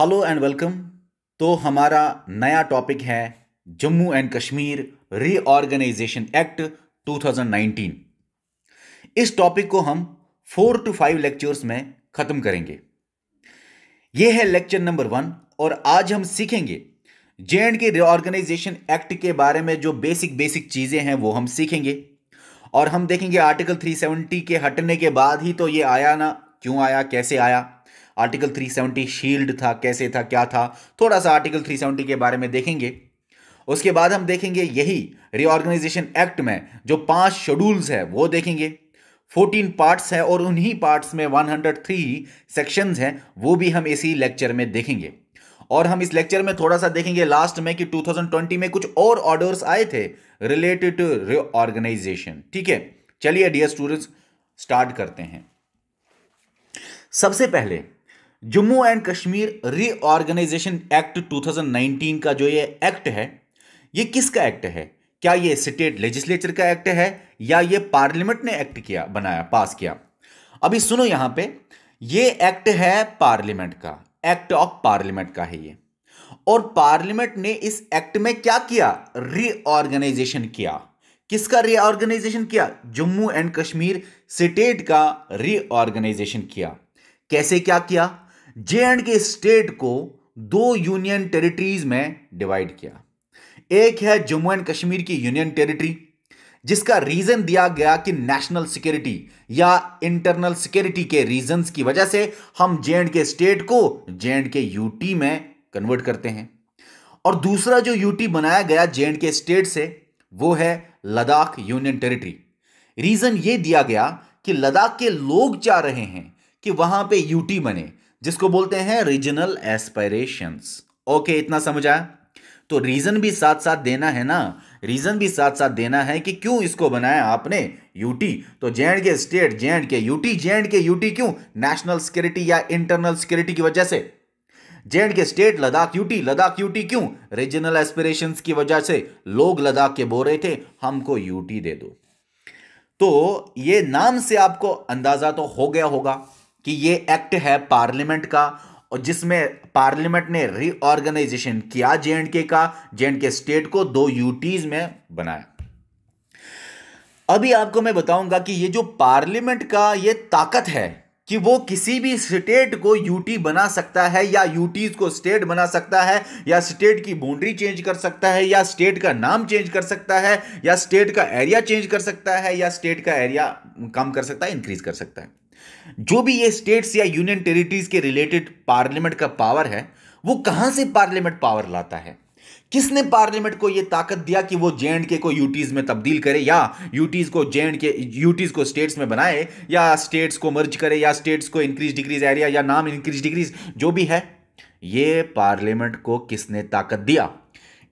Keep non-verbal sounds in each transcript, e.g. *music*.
hello and welcome तो हमारा नया टॉपिक है Jammu and Kashmir reorganisation act 2019 इस टॉपिक को हम फोर टू फाइव लेक्चर्स में ख़त्म करेंगे ये है लेक्चर नंबर वन और आज हम सीखेंगे J and K reorganisation act के बारे में जो बेसिक बेसिक चीज़ें हैं वो हम सीखेंगे और हम देखेंगे आर्टिकल 370 के हटने के बाद ही तो ये आया ना क्यों आया कैसे आया आर्टिकल 370 शील्ड था कैसे था क्या था थोड़ा सा आर्टिकल 370 के बारे में देखेंगे उसके बाद हम देखेंगे यही रिओर्गेनाइजेशन एक्ट में जो पांच शेड्यूल्स है वो देखेंगे 14 पार्ट्स है और उन्हीं पार्ट्स में 103 सेक्शंस हैं वो भी हम इसी लेक्चर में देखेंगे और हम इस लेक्चर में थोड़ा सा देखेंगे लास्ट में कि 2020 में कुछ और ऑर्डर्स आए थे रिलेटेड टू रिऑर्गेनाइजेशन ठीक है चलिए डियर स्टूडेंट्स स्टार्ट करते हैं सबसे पहले Jammu and Kashmir reorganisation act 2019 का जो ये एक्ट है ये किसका एक्ट है क्या ये स्टेट लेजिस्लेचर का एक्ट है या ये पार्लियामेंट ने एक्ट किया बनाया पास किया अभी सुनो यहां पे ये एक्ट है पार्लियामेंट का एक्ट ऑफ पार्लियामेंट का है ये और पार्लियामेंट ने इस एक्ट में क्या किया रीऑर्गेनाइजेशन किया किसका रीऑर्गेनाइजेशन किया जम्मू एंड कश्मीर स्टेट का रीऑर्गेनाइजेशन किया कैसे क्या किया जे एंड के स्टेट को दो यूनियन टेरिटरीज में डिवाइड किया एक है जम्मू एंड कश्मीर की यूनियन टेरिटरी जिसका रीजन दिया गया कि नेशनल सिक्योरिटी या इंटरनल सिक्योरिटी के रीजन की वजह से हम जे एंड के स्टेट को जे एंड के यूटी में कन्वर्ट करते हैं और दूसरा जो यूटी बनाया गया जे एंड के स्टेट से वो है लद्दाख यूनियन टेरिटरी रीजन ये दिया गया कि लद्दाख के लोग चाह रहे हैं कि वहां पे यूटी बने जिसको बोलते हैं रीजनल एस्पायरेशंस ओके इतना समझा तो रीजन भी साथ साथ देना है ना रीजन भी साथ साथ देना है कि क्यों इसको बनाया आपने यूटी तो जे के स्टेट जे के यूटी जे के यूटी क्यों नेशनल सिक्योरिटी या इंटरनल सिक्योरिटी की वजह से J K state Ladakh UT Ladakh UT क्यों रीजनल एस्पिरेशन की वजह से लोग लद्दाख के बोल रहे थे हमको यूटी दे दो तो ये नाम से आपको अंदाजा तो हो गया होगा कि ये एक्ट है पार्लियामेंट का और जिसमें पार्लियामेंट ने रीऑर्गेनाइजेशन किया जे के का जे के स्टेट को दो यूटीज में बनाया अभी आपको मैं बताऊंगा कि ये जो पार्लियामेंट का ये ताकत है कि वो किसी भी स्टेट को यूटी बना सकता है या यूटीज को स्टेट बना सकता है या स्टेट की बाउंड्री चेंज कर सकता है या स्टेट का नाम चेंज कर सकता है या स्टेट का एरिया चेंज कर सकता है या स्टेट का एरिया कम कर सकता है इंक्रीज कर सकता है जो भी ये स्टेट्स या यूनियन टेरिटरीज के रिलेटेड पार्लियामेंट का पावर है वो कहाँ से पार्लियामेंट पावर लाता है किसने पार्लियामेंट को यह ताकत दिया कि वो जे के को यूटीज में तब्दील करे या यूटीज को जे के यूटीज को स्टेट्स में बनाए या स्टेट्स को मर्ज करे या स्टेट्स को इंक्रीज डिग्रीज एरिया या नाम इंक्रीज डिग्रीज जो भी है ये पार्लियामेंट को किसने ताकत दिया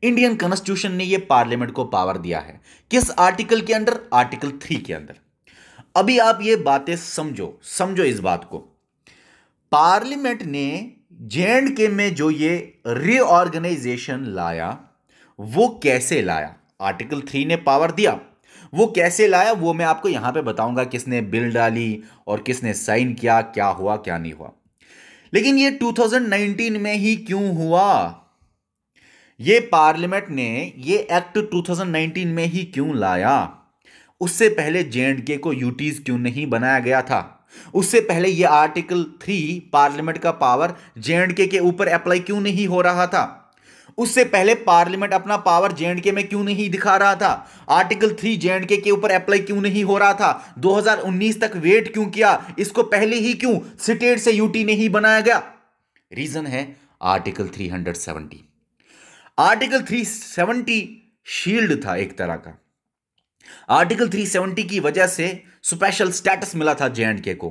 इंडियन कॉन्स्टिट्यूशन ने ये पार्लियामेंट को पावर दिया है किस आर्टिकल के अंडर आर्टिकल थ्री के अंदर अभी आप ये बातें समझो समझो इस बात को पार्लियामेंट ने जे के में जो ये रीऑर्गेनाइजेशन लाया वो कैसे लाया आर्टिकल थ्री ने पावर दिया वो कैसे लाया वो मैं आपको यहां पे बताऊंगा किसने बिल डाली और किसने साइन किया क्या हुआ क्या नहीं हुआ लेकिन ये 2019 में ही क्यों हुआ ये पार्लियामेंट ने ये एक्ट 2019 में ही क्यों लाया उससे पहले जे को यूटीज क्यों नहीं बनाया गया था उससे पहले यह आर्टिकल थ्री पार्लियामेंट का पावर जे के ऊपर अप्लाई क्यों नहीं हो रहा था उससे पहले पार्लियामेंट अपना पावर जे में क्यों नहीं दिखा रहा था आर्टिकल थ्री जे के ऊपर अप्लाई क्यों नहीं हो रहा था 2019 तक वेट क्यों किया इसको पहले ही क्यों सिटेट से यूटी नहीं बनाया गया रीजन है आर्टिकल 370 आर्टिकल 370 शील्ड था एक तरह का आर्टिकल 370 की वजह से स्पेशल स्टेटस मिला था जे को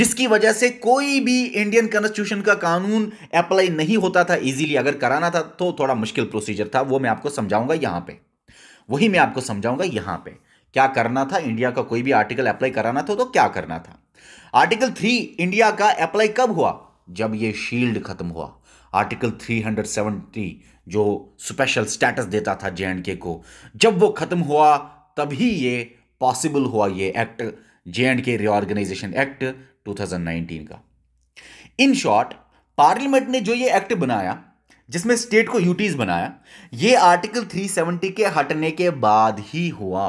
जिसकी वजह से कोई भी इंडियन कॉन्स्टिट्यूशन का कानून अप्लाई नहीं होता था इजीली अगर कराना था तो थोड़ा मुश्किल प्रोसीजर था वो मैं आपको समझाऊंगा यहां पे वही मैं आपको समझाऊंगा यहां पे क्या करना था इंडिया का कोई भी आर्टिकल अप्लाई कराना था तो क्या करना था आर्टिकल थ्री इंडिया का अप्लाई कब हुआ जब ये शील्ड खत्म हुआ आर्टिकल 370 जो स्पेशल स्टेटस देता था जे को जब वो खत्म हुआ तभी ये पॉसिबल हुआ ये act J and K reorganisation act 2019 का इन शॉर्ट पार्लियामेंट ने जो ये एक्ट बनाया जिसमें स्टेट को यूटीज बनाया ये आर्टिकल 370 के हटने के बाद ही हुआ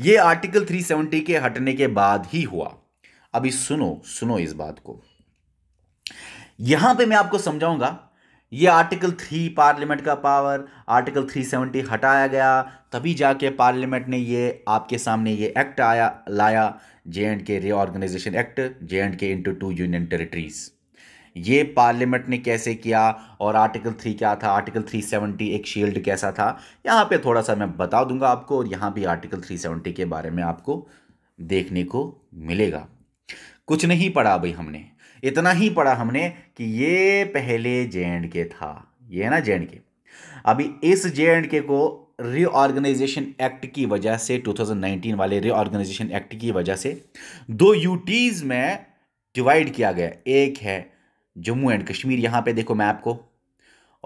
ये आर्टिकल 370 के हटने के बाद ही हुआ अभी सुनो सुनो इस बात को यहां पे मैं आपको समझाऊंगा ये आर्टिकल थ्री पार्लियामेंट का पावर आर्टिकल थ्री सेवेंटी हटाया गया तभी जाके पार्लियामेंट ने ये आपके सामने ये एक्ट आया लाया J and K reorganisation act J and K into two union territories ये पार्लियामेंट ने कैसे किया और आर्टिकल थ्री क्या था आर्टिकल थ्री सेवेंटी एक शील्ड कैसा था यहाँ पे थोड़ा सा मैं बता दूंगा आपको और यहाँ भी आर्टिकल थ्री सेवेंटी के बारे में आपको देखने को मिलेगा कुछ नहीं पढ़ा भाई हमने इतना ही पढ़ा हमने कि ये पहले जे के था ये है ना जे के अभी इस जे के को रीऑर्गेनाइजेशन एक्ट की वजह से 2019 वाले रीऑर्गेनाइजेशन एक्ट की वजह से दो यूटीज़ में डिवाइड किया गया एक है जम्मू एंड कश्मीर यहां पे देखो मैं आपको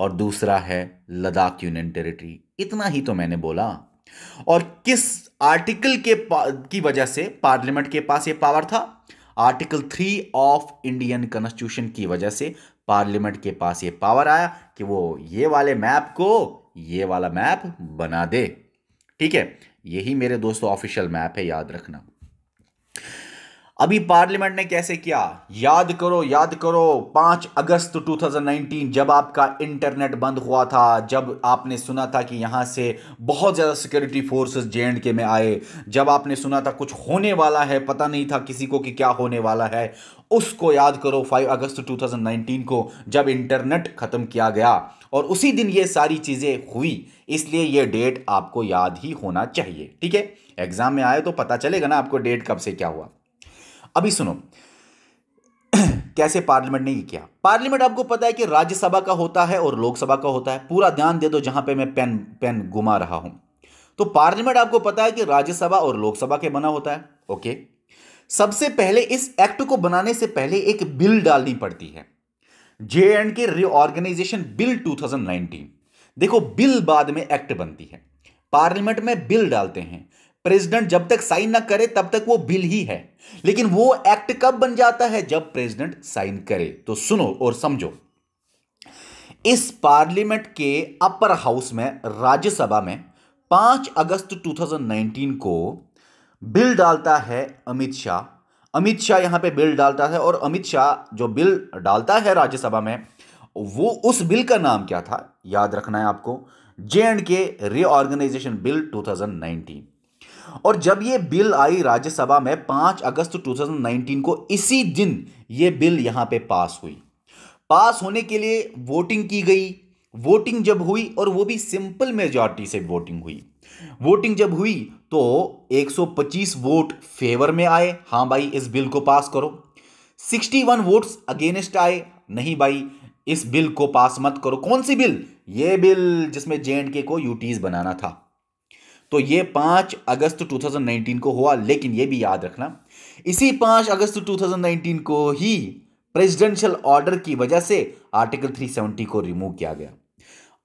और दूसरा है लद्दाख यूनियन टेरिटरी इतना ही तो मैंने बोला और किस आर्टिकल के की वजह से पार्लियामेंट के पास ये पावर था article three of Indian constitution की वजह से पार्लियामेंट के पास ये पावर आया कि वो ये वाले मैप को ये वाला मैप बना दे ठीक है यही मेरे दोस्तों ऑफिशियल मैप है याद रखना अभी पार्लियामेंट ने कैसे किया याद करो याद करो 5 अगस्त 2019 जब आपका इंटरनेट बंद हुआ था जब आपने सुना था कि यहां से बहुत ज़्यादा सिक्योरिटी फोर्सेस जे के में आए जब आपने सुना था कुछ होने वाला है पता नहीं था किसी को कि क्या होने वाला है उसको याद करो 5 अगस्त 2019 को जब इंटरनेट ख़त्म किया गया और उसी दिन ये सारी चीज़ें हुई इसलिए ये डेट आपको याद ही होना चाहिए ठीक है एग्ज़ाम में आए तो पता चलेगा ना आपको डेट कब से क्या हुआ अभी सुनो *clears throat* कैसे पार्लियामेंट ने ये किया पार्लियामेंट आपको पता है कि राज्यसभा का होता है और लोकसभा का होता है पूरा ध्यान दे दो जहां पे मैं पेन पेन घुमा रहा हूं तो पार्लियामेंट आपको पता है कि राज्यसभा और लोकसभा के बना होता है ओके सबसे पहले इस एक्ट को बनाने से पहले एक बिल डालनी पड़ती है J and K reorganisation bill 2019 देखो बिल बाद में एक्ट बनती है पार्लियामेंट में बिल डालते हैं प्रेसिडेंट जब तक साइन ना करे तब तक वो बिल ही है लेकिन वो एक्ट कब बन जाता है जब प्रेसिडेंट साइन करे तो सुनो और समझो इस पार्लियामेंट के अपर हाउस में राज्यसभा में 5 अगस्त 2019 को बिल डालता है अमित शाह अमित शाह यहां पे बिल डालता है और अमित शाह जो बिल डालता है राज्यसभा में वो उस बिल का नाम क्या था याद रखना है आपको J and K reorganisation bill 2019 और जब ये बिल आई राज्यसभा में पांच अगस्त 2019 को इसी दिन ये बिल यहां पे पास हुई पास होने के लिए वोटिंग की गई वोटिंग जब हुई और वो भी सिंपल मेजॉरिटी से वोटिंग हुई वोटिंग जब हुई तो 125 वोट फेवर में आए हाँ भाई इस बिल को पास करो 61 वोट्स अगेंस्ट आए नहीं भाई इस बिल को पास मत करो कौन सी बिल ये बिल जिसमें जे को यूटीज बनाना था तो ये पांच अगस्त 2019 को हुआ लेकिन ये भी याद रखना इसी पांच अगस्त 2019 को ही प्रेसिडेंशियल ऑर्डर की वजह से आर्टिकल 370 को रिमूव किया गया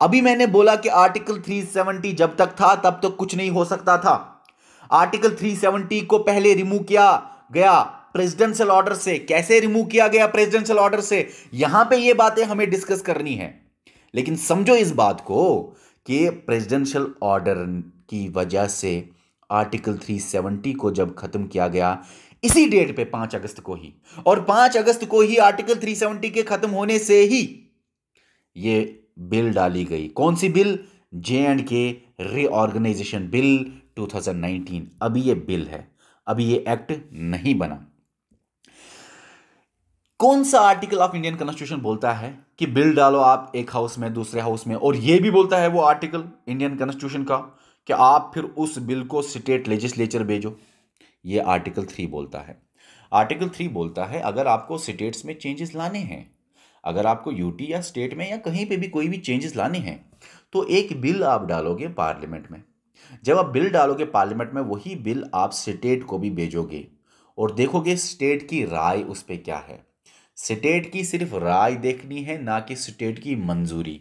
अभी मैंने बोला कि आर्टिकल 370 जब तक था तब तक तो कुछ नहीं हो सकता था आर्टिकल 370 को पहले रिमूव किया गया प्रेसिडेंशियल ऑर्डर से कैसे रिमूव किया गया प्रेसिडेंशियल ऑर्डर से यहां पे ये बातें हमें डिस्कस करनी है लेकिन समझो इस बात को कि प्रेसिडेंशियल ऑर्डर की वजह से आर्टिकल 370 को जब ख़त्म किया गया इसी डेट पे पांच अगस्त को ही और पांच अगस्त को ही आर्टिकल 370 के ख़त्म होने से ही ये बिल डाली गई कौन सी bill J and K reorganisation bill 2019 अभी ये बिल है अभी ये एक्ट नहीं बना कौन सा आर्टिकल ऑफ इंडियन कॉन्स्टिट्यूशन बोलता है कि बिल डालो आप एक हाउस में दूसरे हाउस में और ये भी बोलता है वो आर्टिकल इंडियन कॉन्स्टिट्यूशन का कि आप फिर उस बिल को स्टेट लेजिस्लेचर भेजो ये आर्टिकल थ्री बोलता है आर्टिकल थ्री बोलता है अगर आपको स्टेट्स में चेंजेस लाने हैं अगर आपको यूटी या स्टेट में या कहीं पे भी कोई भी चेंजेस लाने हैं तो एक बिल आप डालोगे पार्लियामेंट में जब आप बिल डालोगे पार्लियामेंट में वही बिल आप स्टेट को भी भेजोगे और देखोगे स्टेट की राय उस पर क्या है स्टेट की सिर्फ राय देखनी है ना कि स्टेट की मंजूरी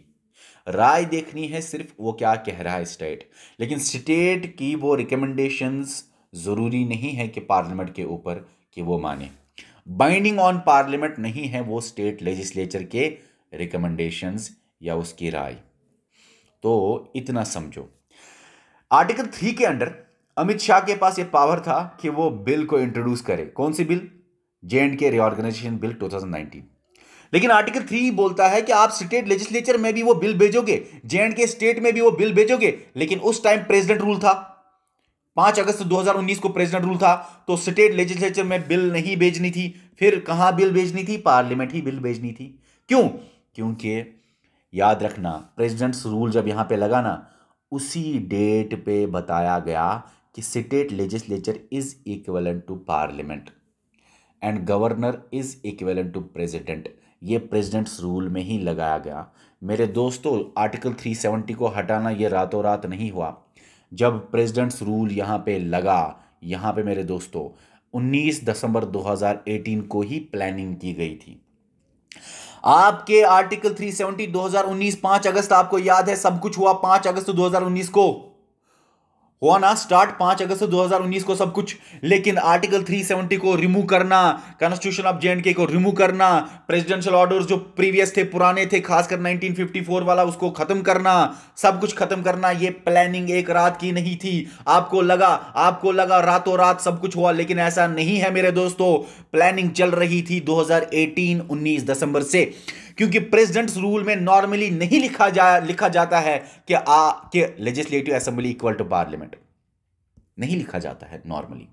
राय देखनी है सिर्फ वो क्या कह रहा है स्टेट लेकिन स्टेट की वो रिकमेंडेशंस ज़रूरी नहीं है कि पार्लियामेंट के ऊपर कि वो माने बाइंडिंग ऑन पार्लियामेंट नहीं है वो स्टेट लेजिस्लेचर के रिकमेंडेशंस या उसकी राय तो इतना समझो आर्टिकल थ्री के अंडर अमित शाह के पास ये पावर था कि वो बिल को इंट्रोड्यूस करे कौन सी bill J and K reorganisation bill 2019 लेकिन आर्टिकल थ्री बोलता है कि आप स्टेट लेजिस्लेचर में भी वो बिल भेजोगे जे एंड के स्टेट में भी वो बिल भेजोगे लेकिन उस टाइम प्रेसिडेंट रूल था पांच अगस्त 2019 को प्रेसिडेंट रूल था तो स्टेट लेजिस्लेचर में बिल नहीं भेजनी थी फिर कहां बिल भेजनी थी पार्लियामेंट ही बिल भेजनी थी क्यों क्योंकि याद रखना प्रेजिडेंट रूल जब यहां पे लगा ना उसी डेट पे बताया गया कि state legislature is equal to parliament and governor is equal to president ये प्रेसिडेंट्स रूल में ही लगाया गया मेरे दोस्तों आर्टिकल 370 को हटाना ये रातों रात नहीं हुआ जब प्रेसिडेंट्स रूल यहाँ पे लगा यहाँ पे मेरे दोस्तों 19 दिसंबर 2018 को ही प्लानिंग की गई थी आपके आर्टिकल 370 2019 5 अगस्त आपको याद है सब कुछ हुआ 5 अगस्त 2019 को हुआ ना स्टार्ट पांच अगस्त 2019 को सब कुछ लेकिन आर्टिकल 370 को रिमूव करना कॉन्स्टिट्यूशन ऑफ जे को रिमूव करना प्रेसिडेंशियल ऑर्डर्स जो प्रीवियस थे पुराने थे खासकर 1954 वाला उसको खत्म करना सब कुछ खत्म करना ये प्लानिंग एक रात की नहीं थी आपको लगा आपको लगा रातों रात सब कुछ हुआ लेकिन ऐसा नहीं है मेरे दोस्तों प्लानिंग चल रही थी एटीन उन्नीस दिसंबर से क्योंकि प्रेसिडेंट्स रूल में नॉर्मली नहीं लिखा जा लिखा जाता है कि आ के legislative assembly equal to parliament नहीं लिखा जाता है नॉर्मली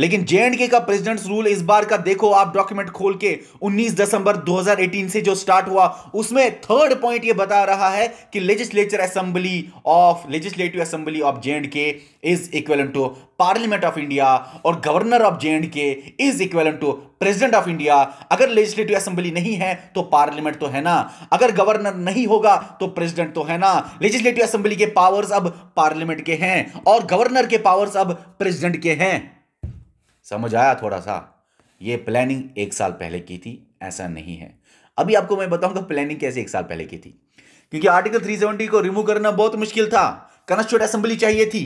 लेकिन जे एंड के का प्रेसिडेंट्स रूल इस बार का देखो आप डॉक्यूमेंट खोल के 19 दिसंबर 2018 से जो स्टार्ट हुआ उसमें थर्ड पॉइंट ये बता रहा है कि legislature assembly of legislative assembly of K is equal to parliament of India और governor of J and K is equal to president of India अगर लेजिस्लेटिव असेंबली नहीं है तो पार्लियामेंट तो है ना अगर गवर्नर नहीं होगा तो प्रेसिडेंट तो है ना लेजिस्लेटिव असेंबली के पावर्स अब पार्लियामेंट के हैं और गवर्नर के पावर्स अब प्रेसिडेंट के हैं समझ आया थोड़ा सा ये प्लानिंग एक साल पहले की थी ऐसा नहीं है अभी आपको मैं बताऊंगा प्लानिंग कैसे एक साल पहले की थी क्योंकि आर्टिकल 370 को रिमूव करना बहुत मुश्किल था कनस्टिट्यूट असेंबली चाहिए थी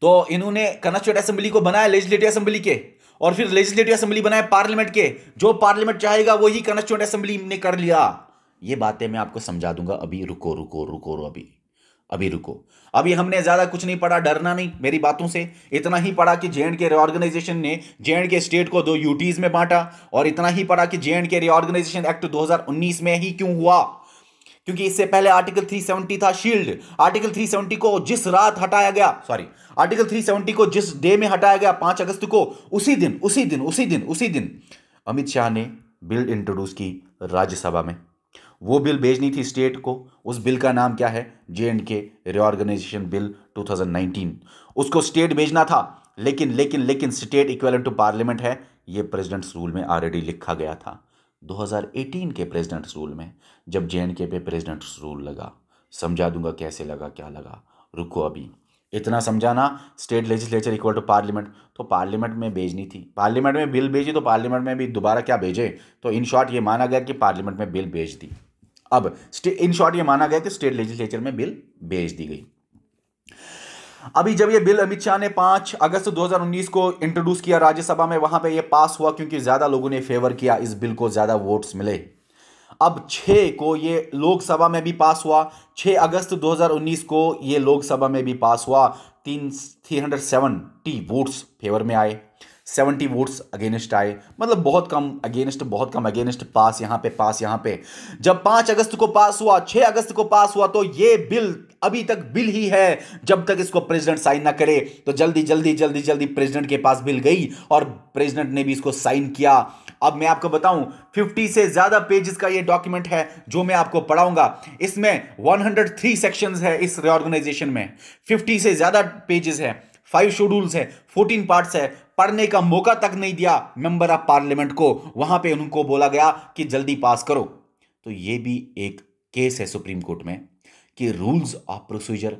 तो इन्होंने कनस्टिट्यूट असेंबली को बनाया लेजिस्लेटिव असेंबली के और फिर लेजिस्लेटिव असेंबली बनाए पार्लियामेंट के जो पार्लियामेंट चाहेगा वही कॉन्स्टिट्यूंट असेंबली ने कर लिया ये बातें मैं आपको समझा दूंगा अभी रुको रुको रुको, रुको अभी अभी रुको अभी हमने ज़्यादा कुछ नहीं पढ़ा डरना नहीं मेरी बातों से इतना ही पढ़ा कि जे एंड के रिओर्गेनाइजेशन ने जे एंड के स्टेट को दो यूटीज़ में बांटा और इतना ही पढ़ा कि J and K reorganisation act 2019 में ही क्यों हुआ क्योंकि इससे पहले आर्टिकल 370 था शील्ड आर्टिकल 370 को जिस रात हटाया गया सॉरी आर्टिकल 370 को जिस डे में हटाया गया पांच अगस्त को उसी दिन उसी दिन उसी दिन उसी दिन अमित शाह ने बिल इंट्रोड्यूस की राज्यसभा में वो बिल भेजनी थी स्टेट को उस बिल का नाम क्या है J and K reorganisation bill 2019 उसको स्टेट भेजना था लेकिन लेकिन लेकिन स्टेट इक्वल टू पार्लियामेंट है ये प्रेसिडेंट्स रूल में ऑलरेडी लिखा गया था 2018 के प्रेसिडेंट्स रूल में जब जे एंड के पे प्रेजिडेंट्स रूल लगा समझा दूंगा कैसे लगा क्या लगा रुको अभी इतना समझाना state legislature equal to parliament तो पार्लियामेंट में भेजनी थी पार्लियामेंट में बिल भेजी तो पार्लियामेंट में भी दोबारा क्या भेजे तो इन शॉर्ट ये माना गया कि पार्लियामेंट में बिल भेज दी अब इन शॉर्ट ये माना गया कि स्टेट लेजिस्लेचर में बिल भेज दी गई अभी जब ये बिल अमित शाह ने 5 अगस्त 2019 को इंट्रोड्यूस किया राज्यसभा में वहां पे ये पास हुआ क्योंकि ज्यादा लोगों ने फेवर किया इस बिल को ज्यादा वोट्स मिले अब 6 को ये लोकसभा में भी पास हुआ 6 अगस्त 2019 को ये लोकसभा में भी पास हुआ तीन थ्री हंड्रेड टी वोट्स फेवर में आए सेवेंटी वोट्स अगेंस्ट आए मतलब बहुत कम अगेंस्ट बहुत कम अगेंस्ट पास यहाँ पे पास यहाँ पे जब पाँच अगस्त को पास हुआ छः अगस्त को पास हुआ तो ये बिल अभी तक बिल ही है जब तक इसको प्रेसिडेंट साइन ना करे तो जल्दी जल्दी जल्दी जल्दी प्रेसिडेंट के पास बिल गई और प्रेसिडेंट ने भी इसको साइन किया अब मैं आपको बताऊं 50 से ज्यादा पेजेस का ये डॉक्यूमेंट है जो मैं आपको पढ़ाऊंगा इसमें 103 सेक्शंस है इस रिओर्गेनाइजेशन में 50 से ज्यादा पेजेस है फाइव शेड्यूल्स है फोर्टीन पार्ट्स है पढ़ने का मौका तक नहीं दिया मेंबर ऑफ पार्लियामेंट को वहां पे उनको बोला गया कि जल्दी पास करो तो ये भी एक केस है सुप्रीम कोर्ट में कि रूल्स ऑफ प्रोसीजर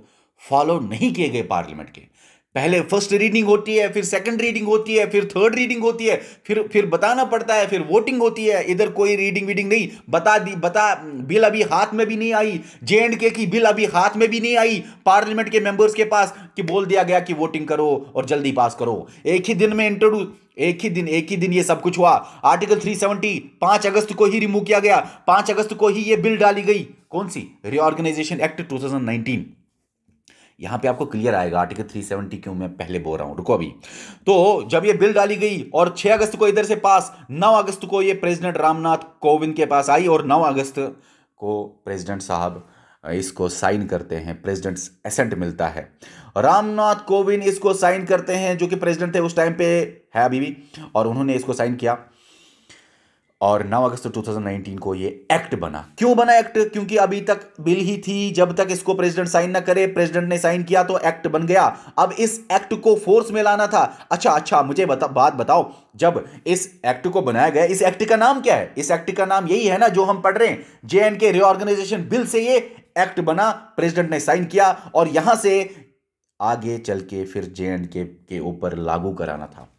फॉलो नहीं किए गए पार्लियामेंट के पहले फर्स्ट रीडिंग होती है फिर सेकंड रीडिंग होती है फिर थर्ड रीडिंग होती है फिर फिर बताना पड़ता है फिर वोटिंग होती है इधर कोई रीडिंग वीडिंग नहीं बता दी बता बिल अभी हाथ में भी नहीं आई जे एंड के की बिल अभी हाथ में भी नहीं आई पार्लियामेंट के मेंबर्स के पास कि बोल दिया गया कि वोटिंग करो और जल्दी पास करो एक ही दिन में इंट्रोड्यूस एक ही दिन एक ही दिन ये सब कुछ हुआ आर्टिकल 370 पांच अगस्त को ही रिमूव किया गया पांच अगस्त को ही ये बिल डाली गई कौन सी रिओर्गेनाइजेशन एक्ट टू नाइनटीन यहां पे आपको क्लियर आएगा आर्टिकल 370 क्यों मैं पहले बोल रहा हूं रुको अभी तो जब ये बिल डाली गई और 6 अगस्त को इधर से पास 9 अगस्त को ये प्रेसिडेंट रामनाथ कोविंद के पास आई और 9 अगस्त को प्रेसिडेंट साहब इसको साइन करते हैं प्रेसिडेंट एसेंट मिलता है रामनाथ कोविंद इसको साइन करते हैं जो कि प्रेसिडेंट थे उस टाइम पे है अभी भी और उन्होंने इसको साइन किया और 9 अगस्त 2019 को ये एक्ट बना क्यों बना एक्ट क्योंकि अभी तक बिल ही थी जब तक इसको प्रेसिडेंट साइन ना करे प्रेसिडेंट ने साइन किया तो एक्ट बन गया अब इस एक्ट को फोर्स में लाना था अच्छा अच्छा मुझे बता, बात बताओ जब इस एक्ट को बनाया गया इस एक्ट का नाम क्या है इस एक्ट का नाम यही है ना जो हम पढ़ रहे हैं J and K reorganisation bill से ये एक्ट बना प्रेसिडेंट ने साइन किया और यहां से आगे चल के फिर जे एंड के ऊपर लागू कराना था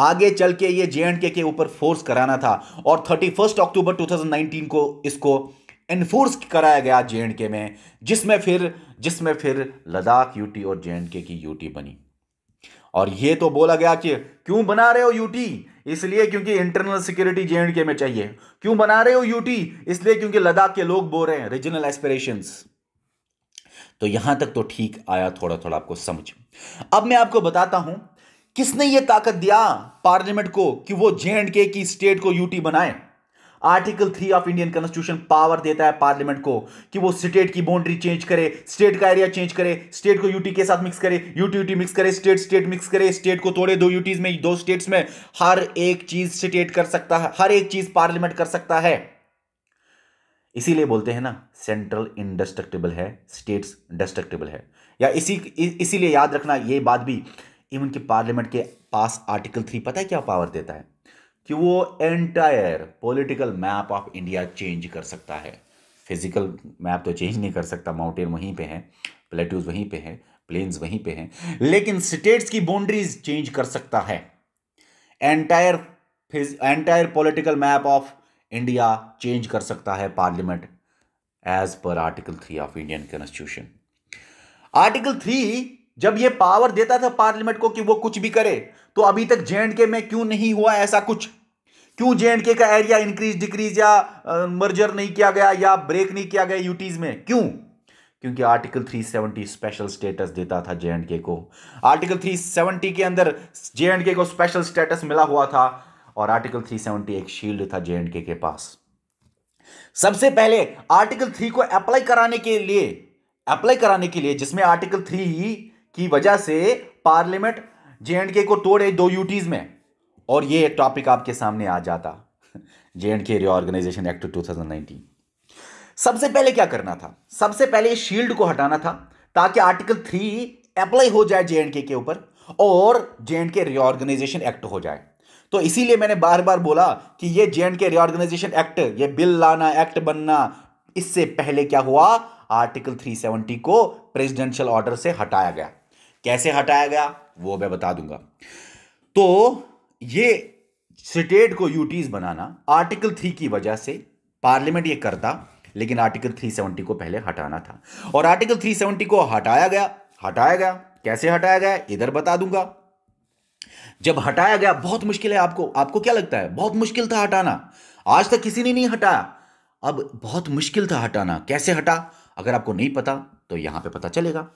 आगे चल के ये जे के ऊपर फोर्स कराना था और थर्टी अक्टूबर 2019 को इसको इन्फोर्स कराया गया जे में जिसमें फिर जिसमें फिर लद्दाख यूटी और जे की यूटी बनी और ये तो बोला गया कि क्यों बना रहे हो यूटी इसलिए क्योंकि इंटरनल सिक्योरिटी जे के में चाहिए क्यों बना रहे हो यूटी इसलिए क्योंकि लद्दाख के लोग बोल रहे हैं रीजनल एस्पिरेशन तो यहां तक तो ठीक आया थोड़ा थोड़ा आपको समझ अब मैं आपको बताता हूं किसने यह ताकत दिया पार्लियामेंट को कि वो जे एंड के की स्टेट को यूटी बनाए article three of Indian constitution power देता है पार्लियामेंट को कि वो स्टेट की बाउंड्री चेंज करे स्टेट का एरिया चेंज करे स्टेट को यूटी के साथ मिक्स करे यूटी यूटी मिक्स करे स्टेट स्टेट मिक्स करे स्टेट को तोड़े दो यूटीज में दो स्टेट्स में हर एक चीज स्टेट कर सकता है हर एक चीज पार्लियामेंट कर सकता है इसीलिए बोलते हैं ना सेंट्रल इंडस्ट्रक्टिबल है स्टेट्स डिस्ट्रक्टिबल है या इसी इसीलिए याद रखना ये बात भी इवन के पार्लियामेंट के पास आर्टिकल थ्री पता है क्या पावर देता है कि वो entire political map of India change कर सकता है फिजिकल मैप तो चेंज नहीं कर सकता माउंटेन वहीं पे हैं प्लेट्यूज वहीं पे हैं प्लेन्स वहीं पे हैं लेकिन स्टेट्स की बाउंड्रीज चेंज कर सकता है entire entire political map of India change कर सकता है parliament as per article three of Indian constitution article three जब ये पावर देता था पार्लियामेंट को कि वो कुछ भी करे तो अभी तक जे में क्यों नहीं हुआ ऐसा कुछ क्यों जे का एरिया इंक्रीज डिक्रीज या मर्जर नहीं किया गया या ब्रेक नहीं किया गया यूटीज में क्यों क्योंकि आर्टिकल 370 स्पेशल स्टेटस देता था जे को आर्टिकल 370 के अंदर जे को स्पेशल स्टेटस मिला हुआ था और आर्टिकल 370 एक शील्ड था जे के पास सबसे पहले आर्टिकल 3 को अप्लाई कराने के लिए अप्लाई कराने के लिए जिसमें आर्टिकल थ्री ही की वजह से पार्लियामेंट जे एंड के को तोड़े दो यूटीज में और ये टॉपिक आपके सामने आ जाता *laughs* J and K reorganisation act 2019 सबसे पहले क्या करना था सबसे पहले शील्ड को हटाना था ताकि आर्टिकल थ्री अप्लाई हो जाए जे एंड के ऊपर और J and K reorganisation act हो जाए तो इसीलिए मैंने बार बार बोला कि ये J and K reorganisation act ये बिल लाना एक्ट बनना इससे पहले क्या हुआ आर्टिकल 370 को प्रेसिडेंशियल ऑर्डर से हटाया गया कैसे हटाया गया वो मैं बता दूंगा तो ये स्टेट को यूटीज बनाना आर्टिकल थ्री की वजह से पार्लियामेंट ये करता लेकिन आर्टिकल 370 को पहले हटाना था और आर्टिकल 370 को हटाया गया हटाया गया कैसे हटाया गया इधर बता दूंगा जब हटाया गया बहुत मुश्किल है आपको आपको क्या लगता है बहुत मुश्किल था हटाना आज तक किसी ने नहीं हटाया अब बहुत मुश्किल था हटाना कैसे हटा अगर आपको नहीं पता तो यहां पे पता चलेगा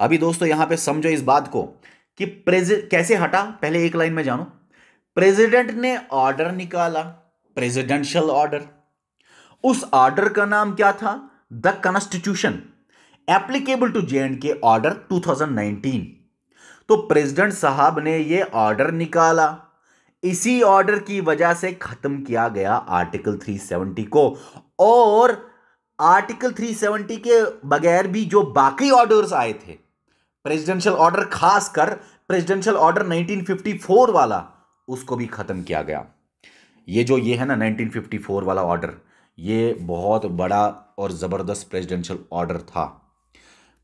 अभी दोस्तों यहां पे समझो इस बात को कि कैसे हटा पहले एक लाइन में जानो प्रेसिडेंट ने ऑर्डर निकाला प्रेसिडेंशियल ऑर्डर उस ऑर्डर का नाम क्या था the constitution applicable to J and K order 2019 तो प्रेसिडेंट साहब ने यह ऑर्डर निकाला इसी ऑर्डर की वजह से खत्म किया गया आर्टिकल 370 को और आर्टिकल 370 के बगैर भी जो बाकी ऑर्डर्स आए थे प्रेसिडेंशियल ऑर्डर खासकर प्रेसिडेंशियल ऑर्डर 1954 वाला उसको भी ख़त्म किया गया ये जो ये है ना 1954 वाला ऑर्डर ये बहुत बड़ा और ज़बरदस्त प्रेसिडेंशियल ऑर्डर था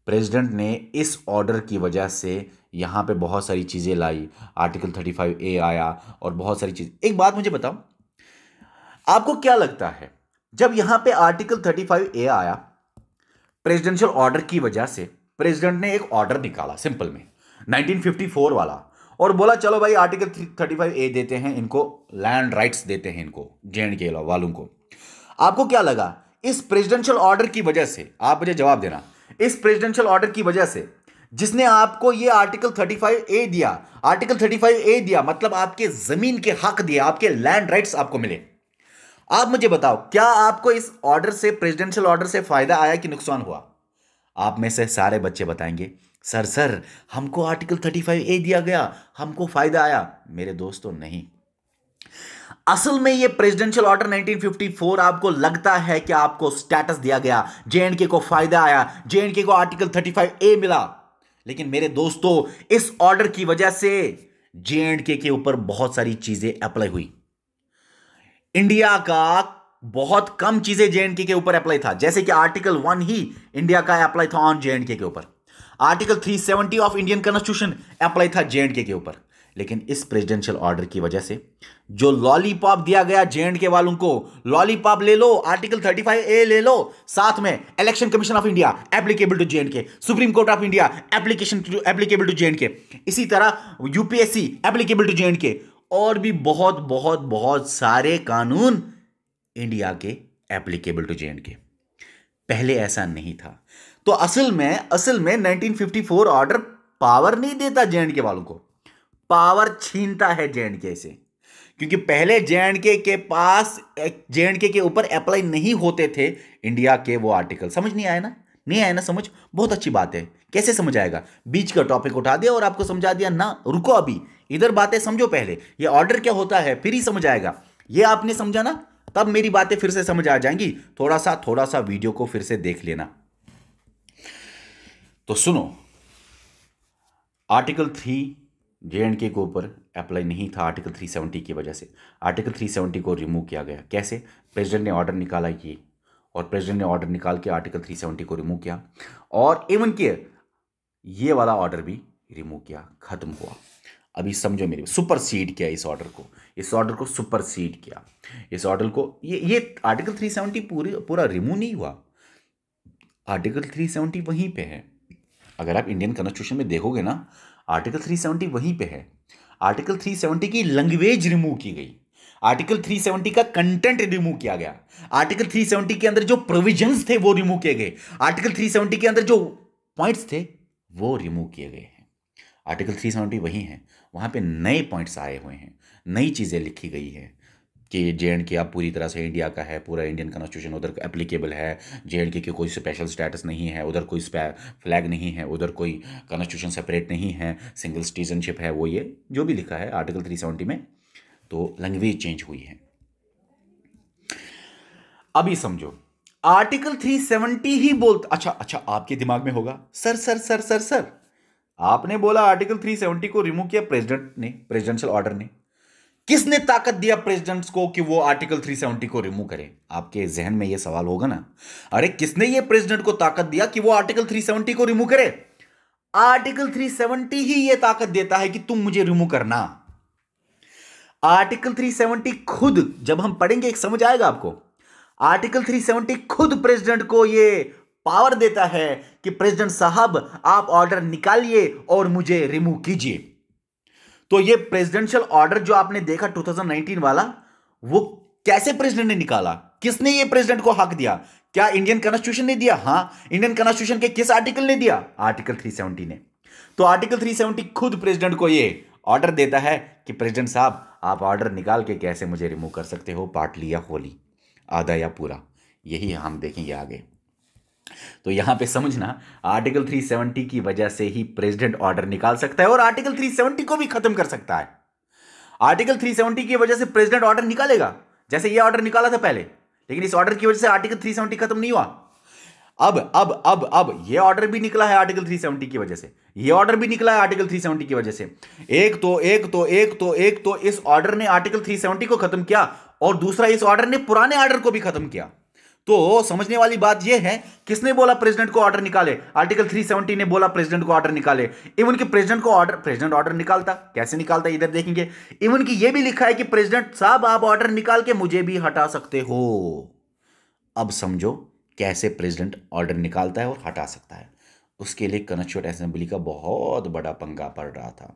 प्रेसिडेंट ने इस ऑर्डर की वजह से यहाँ पे बहुत सारी चीज़ें लाई आर्टिकल 35 ए आया और बहुत सारी चीज़ एक बात मुझे बताओ आपको क्या लगता है जब यहाँ पे आर्टिकल 35 ए आया प्रेसिडेंशियल ऑर्डर की वजह से प्रेसिडेंट ने एक ऑर्डर निकाला सिंपल में 1954 वाला और बोला चलो भाई आर्टिकल 35 ए देते हैं इनको लैंड राइट्स देते हैं इनको जे एंड के वालों को आपको क्या लगा इस प्रेसिडेंशियल ऑर्डर की वजह से आप मुझे जवाब देना इस प्रेसिडेंशियल ऑर्डर की वजह से जिसने आपको ये आर्टिकल 35 ए दिया आर्टिकल 35 ए दिया मतलब आपके जमीन के हक दिए आपके लैंड राइट्स आपको मिले आप मुझे बताओ क्या आपको इस ऑर्डर से प्रेसिडेंशियल ऑर्डर से फायदा आया कि नुकसान हुआ आप में से सारे बच्चे बताएंगे सर सर हमको आर्टिकल थर्टी फाइव ए दिया गया हमको फायदा आया मेरे दोस्तों तो नहीं असल में ये प्रेसिडेंशियल ऑर्डर 1954 आपको लगता है कि आपको स्टेटस दिया गया जे के को फायदा आया जे के को आर्टिकल 35 ए मिला लेकिन मेरे दोस्तों इस ऑर्डर की वजह से जे के ऊपर बहुत सारी चीजें अप्लाई हुई इंडिया का बहुत कम चीजें जेएनके के ऊपर अप्लाई था जैसे कि आर्टिकल वन ही इंडिया का अप्लाई था ऑन जेएनके के ऊपर article 370 of Indian constitution apply था जेएनके के ऊपर लेकिन इस प्रेसिडेंशियल ऑर्डर की वजह से जो लॉलीपॉप दिया गया जेएनके वालों को लॉलीपॉप ले लो आर्टिकल 35 ए ले लो साथ में election commission of India applicable to J and K supreme court of India application applicable to J and K इसी तरह यूपीएससी एप्लीकेबल टू जेएनके और भी बहुत बहुत बहुत सारे कानून इंडिया के एप्लीकेबल टू जे एंड के पहले ऐसा नहीं था तो असल में असल में 1954 ऑर्डर पावर नहीं देता जे एंड के वालों को पावर छीनता है जे एंड के से क्योंकि पहले जे के, के पास जे के, के ऊपर अप्लाई नहीं होते थे इंडिया के वो आर्टिकल समझ नहीं आया ना नहीं आया ना समझ बहुत अच्छी बात है कैसे समझ आएगा बीच का टॉपिक उठा दिया और आपको समझा दिया ना रुको अभी इधर बातें समझो पहले ये ऑर्डर क्या होता है फिर ही समझ आएगा ये आपने समझा ना तब मेरी बातें फिर से समझ आ जाएंगी थोड़ा सा थोड़ा सा वीडियो को फिर से देख लेना तो सुनो article three J and K ऊपर अप्लाई नहीं था आर्टिकल 370 की वजह से आर्टिकल 370 को रिमूव किया गया कैसे प्रेसिडेंट ने ऑर्डर निकाला ये और प्रेसिडेंट ने ऑर्डर निकाल के आर्टिकल 370 को रिमूव किया और इवन के ये वाला ऑर्डर भी रिमूव किया खत्म हुआ अभी समझो मेरे सीड किया इस ऑर्डर को इस ऑर्डर को सुपर सीड किया इस ऑर्डर को ये ये आर्टिकल 370 पूरी पूरा रिमूव नहीं हुआ आर्टिकल 370 वहीं पे है अगर आप इंडियन कॉन्स्टिट्यूशन में देखोगे ना आर्टिकल 370 वहीं पे है आर्टिकल 370 की लैंग्वेज रिमूव की गई आर्टिकल 370 का कंटेंट रिमूव किया गया आर्टिकल 370 के अंदर जो प्रोविजंस थे वो रिमूव किए गए आर्टिकल 370 के अंदर जो पॉइंट्स थे वो रिमूव किए गए हैं आर्टिकल 370 वही है वहाँ पे नए पॉइंट्स आए हुए हैं नई चीज़ें लिखी गई हैं कि जे एंड के अब पूरी तरह से इंडिया का है पूरा इंडियन कॉन्स्टिट्यूशन उधर एप्लीकेबल है जे एंड के कोई स्पेशल स्टेटस नहीं है उधर कोई फ्लैग नहीं है उधर कोई कॉन्स्टिट्यूशन सेपरेट नहीं है सिंगल सिटीजनशिप है वो ये जो भी लिखा है आर्टिकल थ्री सेवेंटी में तो लैंग्वेज चेंज हुई है अभी समझो आर्टिकल थ्री सेवेंटी ही बोलता अच्छा अच्छा आपके दिमाग में होगा sir sir sir sir sir आपने बोला आर्टिकल 370 को रिमूव किया प्रेसिडेंट ने प्रेसिडेंशियल ऑर्डर ने किसने ताकत दिया प्रेसिडेंट्स को कि वो आर्टिकल 370 को रिमूव करें आपके जहन में ये सवाल होगा ना अरे किसने ये प्रेसिडेंट को ताकत दिया कि वो आर्टिकल 370 को रिमूव करे आर्टिकल 370 ही ये ताकत देता है कि तुम मुझे रिमूव करना आर्टिकल 370 खुद जब हम पढ़ेंगे एक समझ आएगा आपको आर्टिकल 370 खुद प्रेसिडेंट को ये पावर देता है कि प्रेसिडेंट साहब आप ऑर्डर निकालिए और मुझे रिमूव कीजिए तो ये प्रेसिडेंशियल ऑर्डर जो आपने देखा 2019 वाला वो कैसे प्रेसिडेंट ने निकाला किसने ये प्रेसिडेंट को हक दिया क्या इंडियन कॉन्स्टिट्यूशन ने दिया हाँ इंडियन कॉन्स्टिट्यूशन के किस आर्टिकल ने दिया आर्टिकल 370 ने तो आर्टिकल 370 खुद प्रेसिडेंट को ये ऑर्डर देता है कि प्रेसिडेंट साहब आप ऑर्डर निकाल के कैसे मुझे रिमूव कर सकते हो पार्टली या होली आधा या पूरा यही हम देखेंगे आगे तो यहां पे समझना आर्टिकल 370 की वजह से ही प्रेसिडेंट ऑर्डर निकाल सकता है और आर्टिकल 370 को भी खत्म कर सकता है आर्टिकल 370 की वजह से प्रेसिडेंट ऑर्डर निकालेगा जैसे ये ऑर्डर निकाला था पहले लेकिन इस ऑर्डर की वजह से आर्टिकल 370 खत्म नहीं हुआ अब अब अब अब ये ऑर्डर भी निकला है आर्टिकल 370 की वजह से ये ऑर्डर भी निकला है आर्टिकल 370 की वजह से एक तो एक तो एक तो एक तो इस ऑर्डर ने आर्टिकल 370 को खत्म किया और दूसरा इस ऑर्डर ने पुराने ऑर्डर को भी खत्म किया तो समझने वाली बात यह है किसने बोला प्रेसिडेंट को ऑर्डर निकाले आर्टिकल 370 ने बोला प्रेसिडेंट को ऑर्डर निकाले इवन की प्रेसिडेंट को ऑर्डर प्रेसिडेंट ऑर्डर निकालता कैसे निकालता इधर देखेंगे इवन की यह भी लिखा है कि प्रेसिडेंट साहब आप ऑर्डर निकाल के मुझे भी हटा सकते हो अब समझो कैसे प्रेसिडेंट ऑर्डर निकालता है और हटा सकता है उसके लिए कनस्टिट्यूट असेंबली का बहुत बड़ा पंगा पड़ रहा था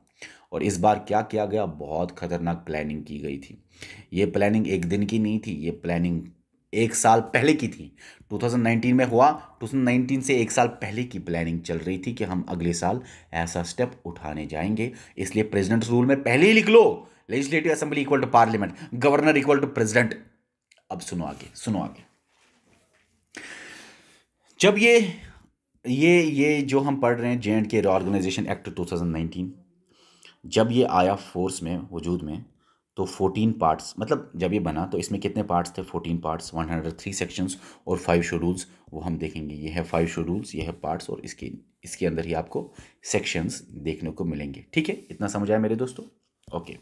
और इस बार क्या किया गया बहुत खतरनाक प्लानिंग की गई थी ये प्लानिंग एक दिन की नहीं थी ये प्लानिंग एक साल पहले की थी 2019 में हुआ 2019 से एक साल पहले की प्लानिंग चल रही थी कि हम अगले साल ऐसा स्टेप उठाने जाएंगे इसलिए प्रेजिडेंट रूल में पहले ही लिख लो legislative assembly equal to parliament governor equal to president अब सुनो आगे सुनो आगे जब ये ये ये जो हम पढ़ रहे हैं J and K organisation act 2019 जब ये आया फोर्स में वजूद में तो 14 पार्ट्स मतलब जब ये बना तो इसमें कितने पार्ट्स थे 14 पार्ट्स 103 सेक्शंस और फाइव शेड्यूल्स वो हम देखेंगे ये है फाइव शेड्यूल्स ये है पार्ट्स और इसके इसके अंदर ही आपको सेक्शंस देखने को मिलेंगे ठीक है इतना समझ आया मेरे दोस्तों ओके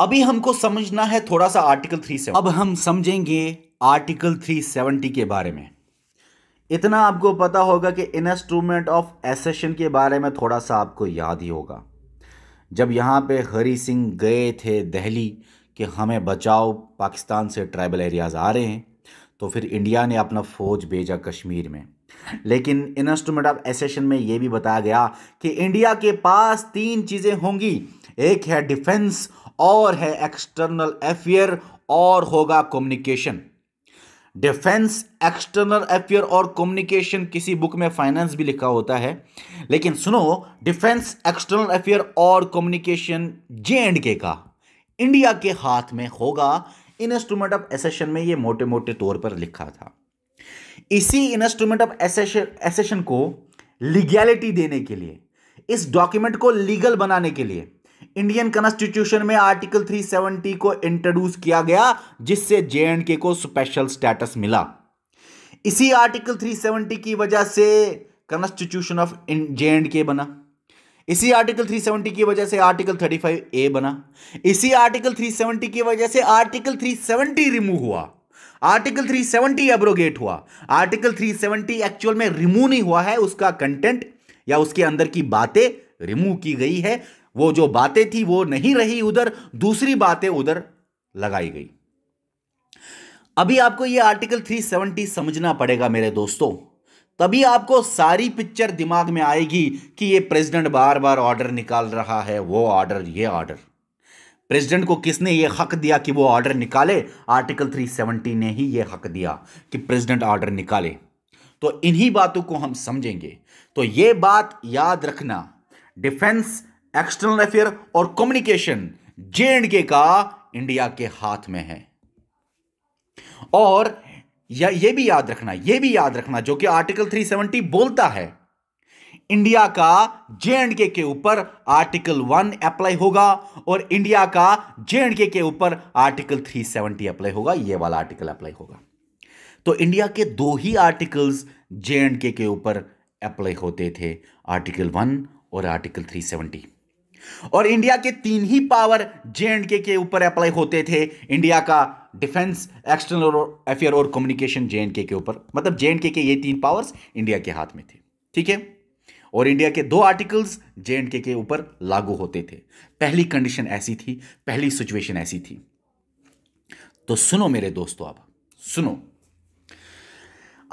अभी हमको समझना है थोड़ा सा आर्टिकल थ्री से अब हम समझेंगे आर्टिकल थ्री सेवेंटी के बारे में इतना आपको पता होगा कि इंस्ट्रूमेंट ऑफ एसेशन के बारे में थोड़ा सा आपको याद ही होगा जब यहाँ पे हरी सिंह गए थे दहली कि हमें बचाओ पाकिस्तान से ट्राइबल एरियाज़ आ रहे हैं तो फिर इंडिया ने अपना फ़ौज भेजा कश्मीर में लेकिन इंस्ट्रूमेंट ऑफ एसेशन में यह भी बताया गया कि इंडिया के पास तीन चीज़ें होंगी एक है डिफेंस और है एक्सटर्नल अफेयर और होगा कम्युनिकेशन डिफेंस एक्सटर्नल अफेयर और कम्युनिकेशन किसी बुक में फाइनेंस भी लिखा होता है लेकिन सुनो डिफेंस एक्सटर्नल अफेयर और कम्युनिकेशन जे एंड के का इंडिया के हाथ में होगा इन इंस्ट्रूमेंट ऑफ एसेशन में ये मोटे मोटे तौर पर लिखा था इसी इंस्ट्रूमेंट ऑफ एसेशन को लीगैलिटी देने के लिए इस डॉक्यूमेंट को लीगल बनाने के लिए इंडियन कॉन्स्टिट्यूशन में आर्टिकल 370 को इंट्रोड्यूस किया गया जिससे जे को स्पेशल स्टेटस मिला इसी आर्टिकल 370 की वजह से कॉन्स्टिट्यूशन ऑफ जे एंड के बना इसी आर्टिकल 370 की वजह से आर्टिकल 35 ए बना इसी आर्टिकल 370 की वजह से आर्टिकल 370 रिमूव हुआ आर्टिकल 370 सेवेंटी एब्रोगेट हुआ आर्टिकल 370 एक्चुअल में रिमूव नहीं हुआ है उसका कंटेंट या उसके अंदर की बातें रिमूव की गई है वो जो बातें थी वो नहीं रही उधर दूसरी बातें उधर लगाई गई अभी आपको ये आर्टिकल 370 समझना पड़ेगा मेरे दोस्तों तभी आपको सारी पिक्चर दिमाग में आएगी कि ये प्रेसिडेंट बार बार ऑर्डर निकाल रहा है वो ऑर्डर ये ऑर्डर प्रेसिडेंट को किसने ये हक दिया कि वो ऑर्डर निकाले आर्टिकल 370 ने ही ये हक दिया कि प्रेसिडेंट ऑर्डर निकाले तो इन्हीं बातों को हम समझेंगे तो ये बात याद रखना डिफेंस एक्सटर्नल अफेयर और कम्युनिकेशन जे एंड के का इंडिया के हाथ में है और या ये भी याद रखना ये भी याद रखना जो कि आर्टिकल 370 बोलता है इंडिया का जे एंड के ऊपर आर्टिकल वन अप्लाई होगा और इंडिया का जे एंड के ऊपर आर्टिकल 370 अप्लाई होगा ये वाला आर्टिकल अप्लाई होगा तो इंडिया के दो ही आर्टिकल्स जे एंड के ऊपर अप्लाई होते थे आर्टिकल वन और आर्टिकल 370 और इंडिया के तीन ही पावर जे के ऊपर अप्लाई होते थे इंडिया का डिफेंस एक्सटर्नल अफेयर और कम्युनिकेशन जे के ऊपर मतलब जे के ये तीन पावर्स इंडिया के हाथ में थे ठीक है और इंडिया के दो आर्टिकल्स जे के ऊपर लागू होते थे पहली कंडीशन ऐसी थी पहली सिचुएशन ऐसी थी तो सुनो मेरे दोस्तों आप सुनो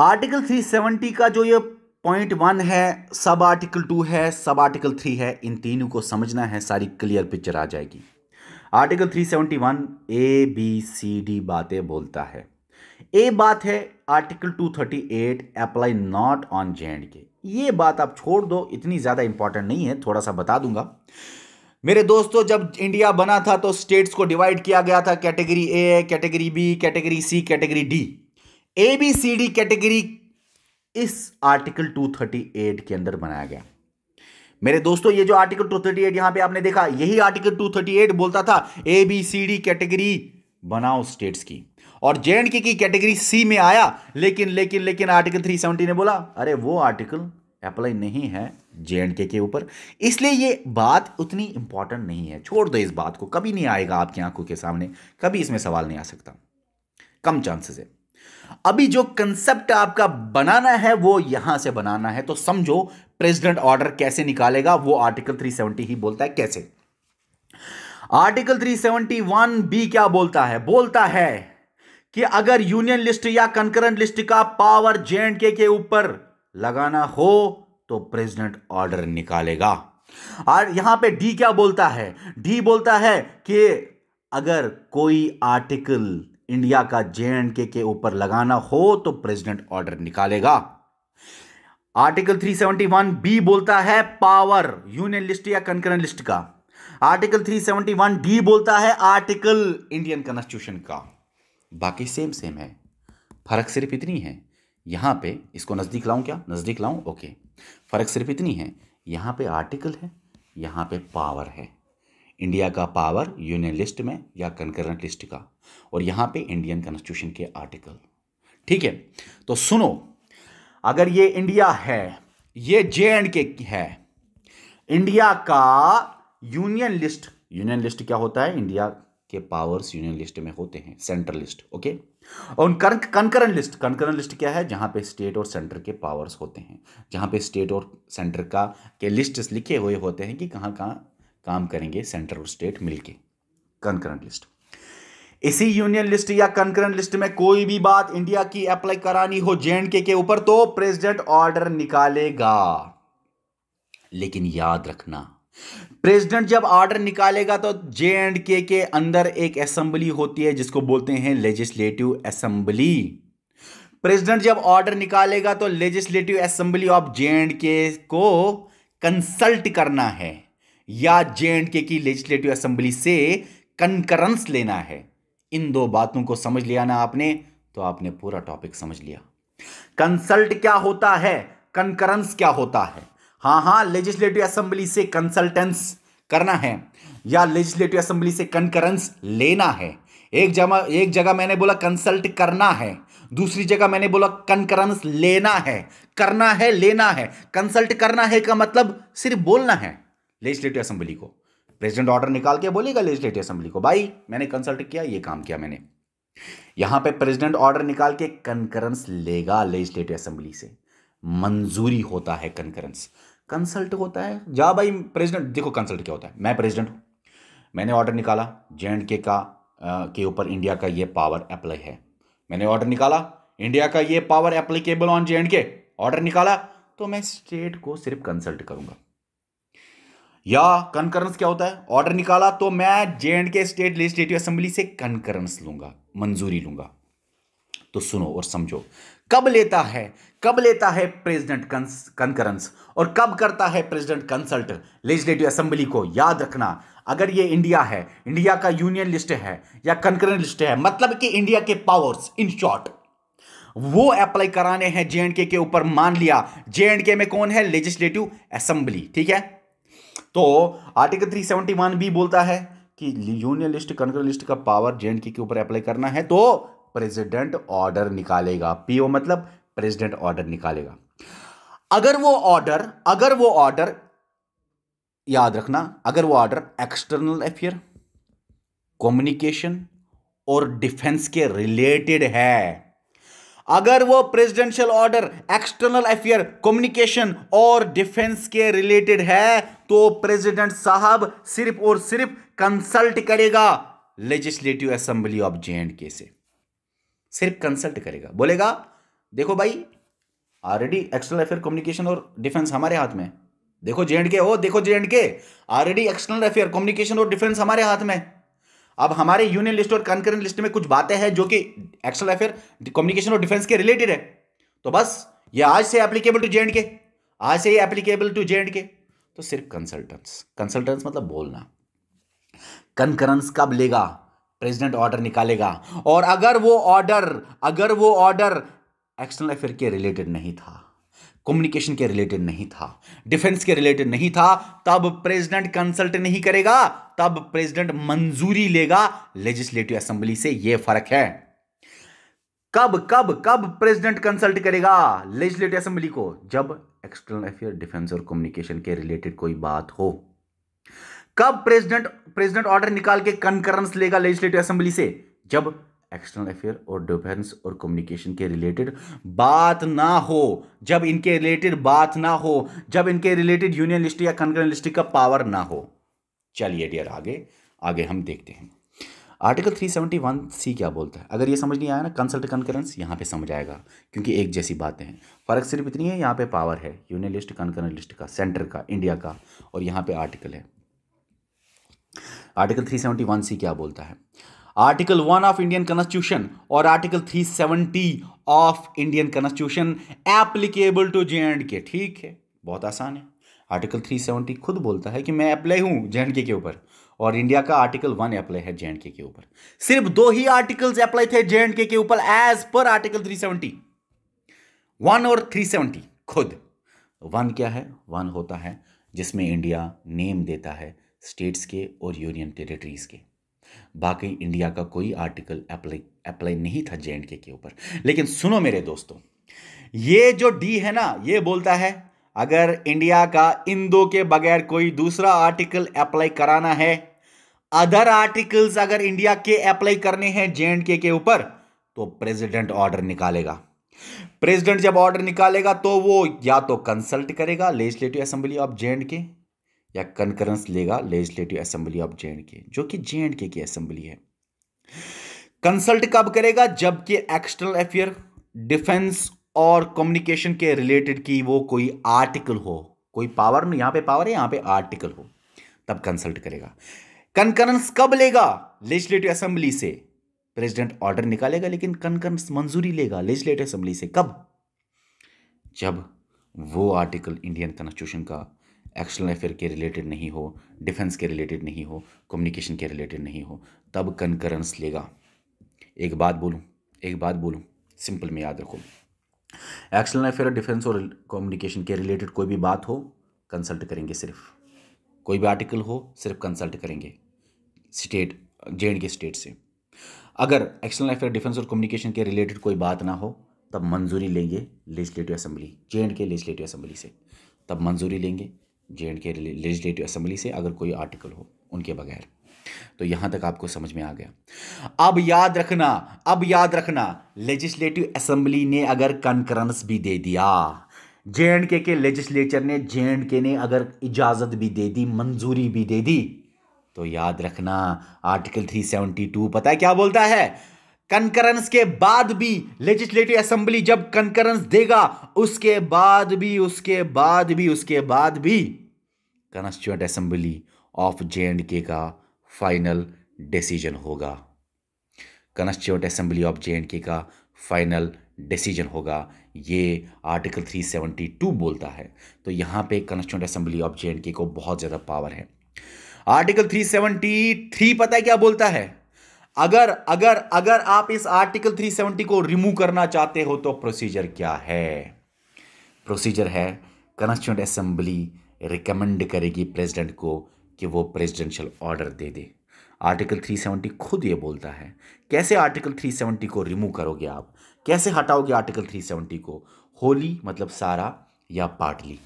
आर्टिकल 370 का जो ये पॉइंट वन है सब आर्टिकल टू है सब आर्टिकल थ्री है इन तीनों को समझना है सारी क्लियर पिक्चर आ जाएगी article three seventy one A B C D बातें बोलता है ए बात है article two thirty eight apply not on J and K ये बात आप छोड़ दो इतनी ज़्यादा इंपॉर्टेंट नहीं है थोड़ा सा बता दूंगा मेरे दोस्तों जब इंडिया बना था तो स्टेट्स को डिवाइड किया गया था category A category B category C category D A B C D category इस आर्टिकल 238 के अंदर बनाया गया मेरे दोस्तों ये जो आर्टिकल 238 थर्टी यहां पर आपने देखा यही आर्टिकल 238 बोलता था A B C D category बनाओ स्टेट्स की और जे के की कैटेगरी सी में आया लेकिन लेकिन लेकिन आर्टिकल 370 ने बोला अरे वो आर्टिकल अप्लाई नहीं है जे एंड के ऊपर इसलिए ये बात उतनी इंपॉर्टेंट नहीं है छोड़ दो इस बात को कभी नहीं आएगा आपकी आंखों के सामने कभी इसमें सवाल नहीं आ सकता कम चांसेस है अभी जो कंसेप्ट आपका बनाना है वो यहां से बनाना है तो समझो प्रेसिडेंट ऑर्डर कैसे निकालेगा वो आर्टिकल 370 ही बोलता है कैसे आर्टिकल 371 बी क्या बोलता है बोलता है कि अगर यूनियन लिस्ट या कंकरेंट लिस्ट का पावर जे के के ऊपर लगाना हो तो प्रेसिडेंट ऑर्डर निकालेगा और यहां पे डी क्या बोलता है डी बोलता है कि अगर कोई आर्टिकल इंडिया का जे एंड के के ऊपर लगाना हो तो प्रेसिडेंट ऑर्डर निकालेगा आर्टिकल 371 बी बोलता है पावर यूनियन लिस्ट या कंकरेंट लिस्ट का आर्टिकल 371 डी बोलता है आर्टिकल इंडियन कॉन्स्टिट्यूशन का बाकी सेम सेम है फर्क सिर्फ इतनी है यहां पे इसको नज़दीक लाऊं क्या नज़दीक लाऊं ओके फर्क सिर्फ इतनी है यहां पे आर्टिकल है यहां पे पावर है इंडिया का पावर यूनियन लिस्ट में या कंकरेंट लिस्ट का और यहां पे इंडियन कॉन्स्टिट्यूशन के आर्टिकल ठीक है तो सुनो अगर ये इंडिया है ये जे एंड के है इंडिया का यूनियन लिस्ट यूनियन लिस्ट क्या होता है इंडिया के पावर्स यूनियन लिस्ट में होते हैं सेंट्रल लिस्ट ओके और कंकरन लिस्ट कंकरन लिस्ट क्या है जहां पे स्टेट और सेंटर के पावर्स होते हैं जहां पे स्टेट और सेंटर का के लिस्ट लिखे हुए होते हैं कि कहां कहां काम करेंगे सेंटर और स्टेट मिलके कंकरेंट लिस्ट इसी यूनियन लिस्ट या कंकरेंट लिस्ट में कोई भी बात इंडिया की अप्लाई करानी हो जेएनके के ऊपर तो प्रेसिडेंट ऑर्डर निकालेगा लेकिन याद रखना प्रेसिडेंट जब ऑर्डर निकालेगा तो जे एंड के के अंदर एक असेंबली होती है जिसको बोलते हैं लेजिस्लेटिव असेंबली प्रेसिडेंट जब ऑर्डर निकालेगा तो legislative assembly of J and K को कंसल्ट करना है या जे की लेजिस्लेटिव असेंबली से कंकरेंस लेना है इन दो बातों को समझ लिया ना आपने तो आपने पूरा टॉपिक समझ लिया कंसल्ट क्या होता है कंकरेंस क्या होता है हाँ हाँ लेजिस्लेटिव असेंबली से कंसल्टेंस करना है या लेजिस्लेटिव असेंबली से कंकरेंस लेना है एक जगह एक जगह मैंने बोला कंसल्ट करना है दूसरी जगह मैंने बोला कंकरेंस लेना है करना है लेना है कंसल्ट करना है का मतलब सिर्फ बोलना है लेजिस्लेटिव असेंबली को प्रेसिडेंट ऑर्डर निकाल के बोलेगा लेजिस्लेटिव असेंबली को भाई मैंने कंसल्ट किया ये काम किया मैंने यहां पे प्रेसिडेंट ऑर्डर निकाल के कंकरेंस लेगा लेजिस्लेटिव असेंबली से मंजूरी होता है कंकरेंस कंसल्ट होता है जा भाई प्रेसिडेंट देखो कंसल्ट क्या होता है मैं प्रेसिडेंट हूँ मैंने ऑर्डर निकाला जे एंड के का के ऊपर इंडिया का ये पावर अप्लाई है मैंने ऑर्डर निकाला इंडिया का ये पावर एप्लीकेबल ऑन जे के ऑर्डर निकाला तो मैं स्टेट को सिर्फ कंसल्ट करूंगा या कंकरेंस क्या होता है ऑर्डर निकाला तो मैं J and K state legislative assembly से कंकरेंस लूंगा मंजूरी लूंगा तो सुनो और समझो कब लेता है कब लेता है प्रेसिडेंट कंकरेंस और कब करता है प्रेसिडेंट कंसल्ट लेजिस्लेटिव असेंबली को याद रखना अगर ये इंडिया है इंडिया का यूनियन लिस्ट है या कंकरेंट लिस्ट है मतलब कि इंडिया के पावर्स इन शॉर्ट वो अप्लाई कराने हैं जे के ऊपर मान लिया जे के में कौन है लेजिस्लेटिव असेंबली ठीक है तो article three seventy one B बोलता है कि यूनियन लिस्ट लिस्ट का पावर जे के ऊपर अप्लाई करना है तो प्रेसिडेंट ऑर्डर निकालेगा पीओ मतलब प्रेसिडेंट ऑर्डर निकालेगा अगर वो ऑर्डर अगर वो ऑर्डर याद रखना अगर वो ऑर्डर एक्सटर्नल अफेयर कम्युनिकेशन और डिफेंस के रिलेटेड है अगर वो presidential order external affair communication और डिफेंस के रिलेटेड है तो प्रेसिडेंट साहब सिर्फ और सिर्फ कंसल्ट करेगा legislative assembly of J and K से सिर्फ कंसल्ट करेगा बोलेगा देखो भाई ऑलरेडी एक्सटर्नल अफेयर कम्युनिकेशन और डिफेंस हमारे हाथ में देखो जे एंड के हो देखो J and K already external affair communication और डिफेंस हमारे हाथ में अब हमारे यूनियन लिस्ट और कंकरेंट लिस्ट में कुछ बातें हैं जो कि एक्सल अफेयर कम्युनिकेशन और डिफेंस के रिलेटेड है तो बस ये आज से एप्लीकेबल टू जे के आज से ही एप्लीकेबल टू जे के तो सिर्फ कंसल्टेंट्स कंसल्टेंट्स मतलब बोलना कंकरेंस कब लेगा प्रेसिडेंट ऑर्डर निकालेगा और अगर वो ऑर्डर अगर वो ऑर्डर एक्सटर्नल अफेयर के रिलेटेड नहीं था कम्युनिकेशन के रिलेटेड नहीं था डिफेंस के रिलेटेड नहीं था तब प्रेसिडेंट कंसल्ट नहीं करेगा तब प्रेसिडेंट मंजूरी लेगा लेजिस्लेटिव असेंबली से यह फर्क है कब कब कब प्रेसिडेंट कंसल्ट करेगा लेजिस्लेटिव असेंबली को जब एक्सटर्नल अफेयर डिफेंस और कम्युनिकेशन के रिलेटेड कोई बात हो कब प्रेसिडेंट प्रेसिडेंट ऑर्डर निकाल के कंकरेंस लेगा लेजिस्लेटिव असेंबली से जब एक्सटर्नल अफेयर और डिफेंस और कम्युनिकेशन के रिलेटेड बात ना हो जब इनके रिलेटेड बात ना हो जब इनके रिलेटेड यूनियन लिस्ट या कनकरन लिस्ट का पावर ना हो चलिए डियर आगे आगे हम देखते हैं आर्टिकल 371 सी क्या बोलता है अगर ये समझ नहीं आया ना कंसल्ट कंकरेंस यहाँ पे समझ आएगा क्योंकि एक जैसी बातें हैं फ़र्क सिर्फ इतनी है यहाँ पे पावर है यूनियन लिस्ट कनकरन लिस्ट का सेंटर का इंडिया का और यहाँ पे आर्टिकल है आर्टिकल 371 सी क्या बोलता है article one of Indian constitution और article three seventy of Indian constitution applicable to J and K ठीक है बहुत आसान है आर्टिकल थ्री सेवनटी खुद बोलता है कि मैं अप्लाई हूं जे एंड के के ऊपर और इंडिया का आर्टिकल वन अप्लाई है जे एंड के के ऊपर सिर्फ दो ही आर्टिकल्स अप्लाई थे जे एंड के के ऊपर as per article three seventy one और थ्री सेवनटी खुद वन क्या है वन होता है जिसमें इंडिया नेम देता है स्टेट्स के और यूनियन टेरिटरीज के बाकी इंडिया का कोई आर्टिकल अप्लाई अप्लाई नहीं था जे के ऊपर लेकिन सुनो मेरे दोस्तों ये जो डी है ना ये बोलता है अगर इंडिया का इन दो के बगैर कोई दूसरा आर्टिकल अप्लाई कराना है अदर आर्टिकल्स अगर इंडिया के अप्लाई करने हैं जे के ऊपर तो प्रेसिडेंट ऑर्डर निकालेगा प्रेसिडेंट जब ऑर्डर निकालेगा तो वो या तो कंसल्ट करेगा लेजिस्लेटिव असेंबली ऑफ जे के या कंकरेंस लेगा legislative assembly of J and K जो कि जे एंड के की असेंबली है कंसल्ट कब करेगा जबकि एक्सटर्नल अफेयर डिफेंस और कम्युनिकेशन के रिलेटेड की वो कोई आर्टिकल हो कोई पावर नहीं यहां पे पावर है यहां पे आर्टिकल हो तब कंसल्ट करेगा कंकरेंस कब लेगा लेजिस्लेटिव असेंबली से प्रेसिडेंट ऑर्डर निकालेगा लेकिन कंकरेंस मंजूरी लेगा लेजिस्लेटिव असेंबली से कब जब वो आर्टिकल इंडियन कॉन्स्टिट्यूशन का एक्सटर्नल अफेयर के रिलेटेड नहीं हो डिफेंस के रिलेटेड नहीं हो कम्युनिकेशन के रिलेटेड नहीं हो तब कंकरेंस लेगा एक बात बोलूँ एक बात बोलूँ सिंपल में याद रखो एक्सटर्नल अफेयर डिफेंस और कम्युनिकेशन के रिलेटेड कोई भी बात हो कंसल्ट करेंगे सिर्फ कोई भी आर्टिकल हो सिर्फ कंसल्ट करेंगे स्टेट जे के स्टेट से अगर एक्सटर्नल अफेयर डिफेंस और कम्युनिकेशन के रिलेटेड कोई बात ना हो तब मंजूरी लेंगे लेजिस्लेटिव असेंबली जे के लेजिस्लेटिव असम्बली से तब मंजूरी लेंगे J and K legislative assembly से अगर कोई आर्टिकल हो उनके बगैर तो यहां तक आपको समझ में आ गया अब याद रखना अब याद रखना लेजिस्लेटिव असेंबली ने अगर कंकरेंस भी दे दिया जे एंड के के लेजिस्लेचर ने जे एंड के ने अगर इजाजत भी दे दी मंजूरी भी दे दी तो याद रखना आर्टिकल 372 पता है क्या बोलता है कंकरेंस के बाद भी लेजिस्लेटिव असेंबली जब कंकरेंस देगा उसके बाद भी उसके बाद भी उसके बाद भी, उसके बाद भी constituent assembly of J and K का फाइनल डिसीजन होगा constituent assembly of J and K का फाइनल डिसीजन होगा ये आर्टिकल 372 बोलता है तो यहाँ पे constituent assembly of J and K को बहुत ज़्यादा पावर है आर्टिकल 373 पता है क्या बोलता है अगर अगर अगर आप इस आर्टिकल 370 को रिमूव करना चाहते हो तो प्रोसीजर क्या है प्रोसीजर है कॉन्स्टिट्यूंट असेंबली रिकमेंड करेगी प्रेसिडेंट को कि वो प्रेसिडेंशियल ऑर्डर दे दे आर्टिकल 370 खुद ये बोलता है कैसे आर्टिकल 370 को रिमूव करोगे आप कैसे हटाओगे आर्टिकल 370 को होली मतलब सारा या पार्टली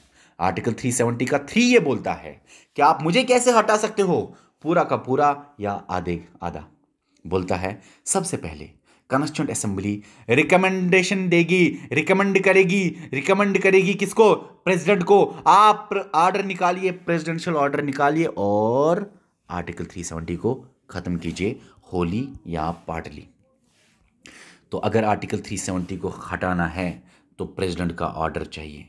आर्टिकल 370 का थ्री ये बोलता है कि आप मुझे कैसे हटा सकते हो पूरा का पूरा या आधे आधा बोलता है सबसे पहले कॉन्स्टिट्यूंट असेंबली रिकमेंडेशन देगी रिकमेंड करेगी रिकमेंड करेगी किसको प्रेसिडेंट को आप ऑर्डर निकालिए प्रेसिडेंशियल ऑर्डर निकालिए और आर्टिकल 370 को ख़त्म कीजिए होली या पाटली तो अगर आर्टिकल 370 को हटाना है तो प्रेसिडेंट का ऑर्डर चाहिए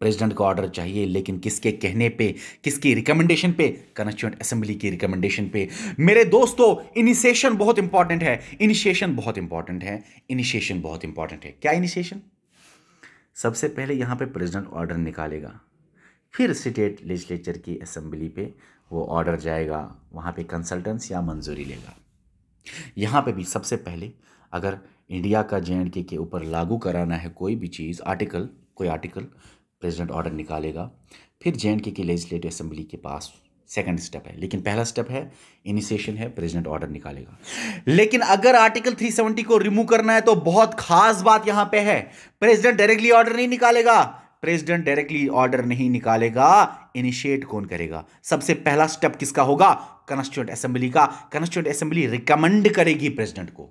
प्रेसिडेंट को ऑर्डर चाहिए लेकिन किसके कहने पे किसकी रिकमेंडेशन पे कंस्टिट्यूंट असेंबली की रिकमेंडेशन पे मेरे दोस्तों इनिशिएशन बहुत इंपॉर्टेंट है इनिशिएशन बहुत इंपॉर्टेंट है इनिशिएशन बहुत इंपॉर्टेंट है क्या इनिशिएशन सबसे पहले यहाँ पे प्रेसिडेंट ऑर्डर निकालेगा फिर स्टेट लेजिस्लेचर की असेंबली पे वो ऑर्डर जाएगा वहाँ पे कंसल्टेंस या मंजूरी लेगा यहाँ पे भी सबसे पहले अगर इंडिया का जे के ऊपर लागू कराना है कोई भी चीज़ आर्टिकल कोई आर्टिकल प्रेसिडेंट ऑर्डर निकालेगा फिर जे के लेजिस्लेटिव असेंबली के पास सेकंड स्टेप है लेकिन पहला स्टेप है इनिशिएशन है प्रेसिडेंट ऑर्डर निकालेगा लेकिन अगर आर्टिकल 370 को रिमूव करना है तो बहुत खास बात यहां पे है प्रेसिडेंट डायरेक्टली ऑर्डर नहीं निकालेगा प्रेसिडेंट डायरेक्टली ऑर्डर नहीं निकालेगा इनिशिएट कौन करेगा सबसे पहला स्टेप किसका होगा कॉन्स्टिट्यूंट असेंबली का कॉन्स्टिट्यूंट असेंबली रिकमेंड करेगी प्रेसिडेंट को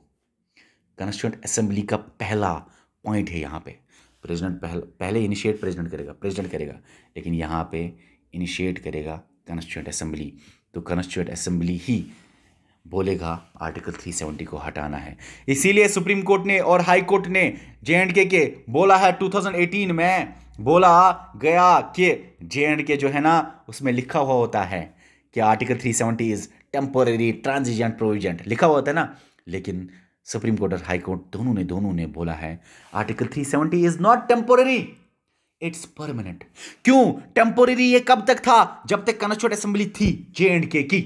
कॉन्स्टिट्यूंट असेंबली का पहला पॉइंट है यहां पर प्रेसिडेंट पहल, पहले इनिशिएट प्रेसिडेंट करेगा प्रेसिडेंट करेगा लेकिन यहाँ पे इनिशिएट करेगा कॉन्स्टिट्यूंट असेंबली तो कॉन्स्टिट्यूंट असेंबली ही बोलेगा आर्टिकल 370 को हटाना है इसीलिए सुप्रीम कोर्ट ने और हाई कोर्ट ने जे एंड के के बोला है 2018 में बोला गया कि जे एंड के जो है ना उसमें लिखा हुआ होता है कि article 370 is temporary transient provision लिखा हुआ होता है ना लेकिन सुप्रीम कोर्ट और हाई कोर्ट दोनों ने दोनों ने बोला है article 370 is not temporary it's permanent क्यों टेम्पोरेरी ये कब तक था जब तक कॉन्स्टिट्यूट असेंबली थी जे एंड के की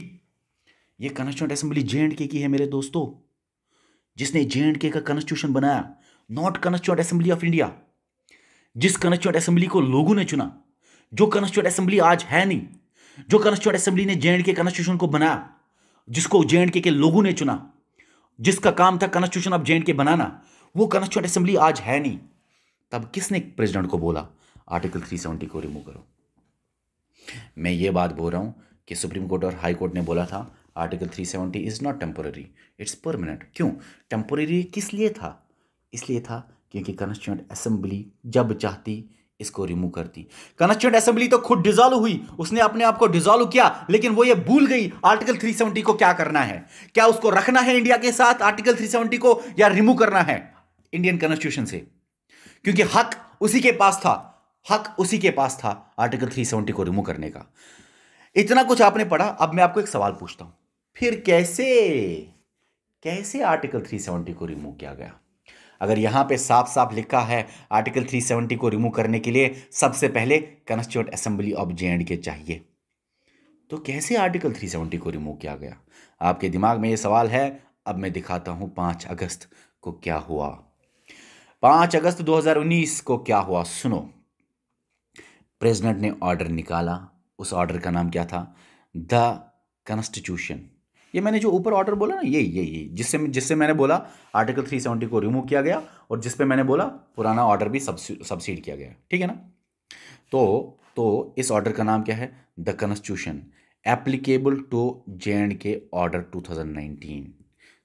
ये constitute assembly J and K की है मेरे दोस्तों जिसने जे एंड के का कॉन्स्टिट्यूशन बनाया not constituent assembly of India जिस कॉन्स्टिट्यूट असेंबली को लोगों ने चुना जो कॉन्स्टिट्यूट असेंबली आज है नहीं जो कॉन्स्टिट्यूट असेंबली ने जे एंड के कॉन्स्टिट्यूशन को बनाया जिसको जे एंड के लोगों ने चुना जिसका काम था कॉन्स्टिट्यूशन ऑफ जे के बनाना वो कॉन्स्टिट्यूट असेंबली आज है नहीं तब किसने प्रेसिडेंट को बोला आर्टिकल 370 को रिमूव करो मैं ये बात बोल रहा हूं कि सुप्रीम कोर्ट और हाई कोर्ट ने बोला था article 370 is not temporary it's permanent क्यों टेम्पोररी किस लिए था इसलिए था क्योंकि कॉन्स्टिट्यूंट असेंबली जब चाहती इसको रिमूव कर दी कॉन्स्टिट्यूंट असेंबली तो खुद डिजोल्व हुई उसने अपने आप को डिजोल्व किया लेकिन वो ये भूल गई आर्टिकल 370 को क्या करना है क्या उसको रखना है इंडिया के साथ आर्टिकल 370 को या रिमूव करना है इंडियन कॉन्स्टिट्यूशन से क्योंकि हक उसी के पास था हक उसी के पास था आर्टिकल 370 को रिमूव करने का इतना कुछ आपने पढ़ा अब मैं आपको एक सवाल पूछता हूं फिर कैसे कैसे आर्टिकल 370 को रिमूव किया गया अगर यहाँ पे साफ साफ लिखा है आर्टिकल 370 को रिमूव करने के लिए सबसे पहले कंस्टिट्यूट असेंबली ऑफ जे के चाहिए तो कैसे आर्टिकल 370 को रिमूव किया गया आपके दिमाग में ये सवाल है अब मैं दिखाता हूँ पाँच अगस्त को क्या हुआ पाँच अगस्त 2019 को क्या हुआ सुनो प्रेसिडेंट ने ऑर्डर निकाला उस ऑर्डर का नाम क्या था द कंस्टिट्यूशन ये मैंने जो ऊपर ऑर्डर बोला ना ये ये ये जिससे जिससे मैंने बोला आर्टिकल 370 को रिमूव किया गया और जिस पे मैंने बोला पुराना ऑर्डर भी सब्सिड किया गया ठीक है ना तो तो इस ऑर्डर का नाम क्या है the constitution applicable to J and K order 2019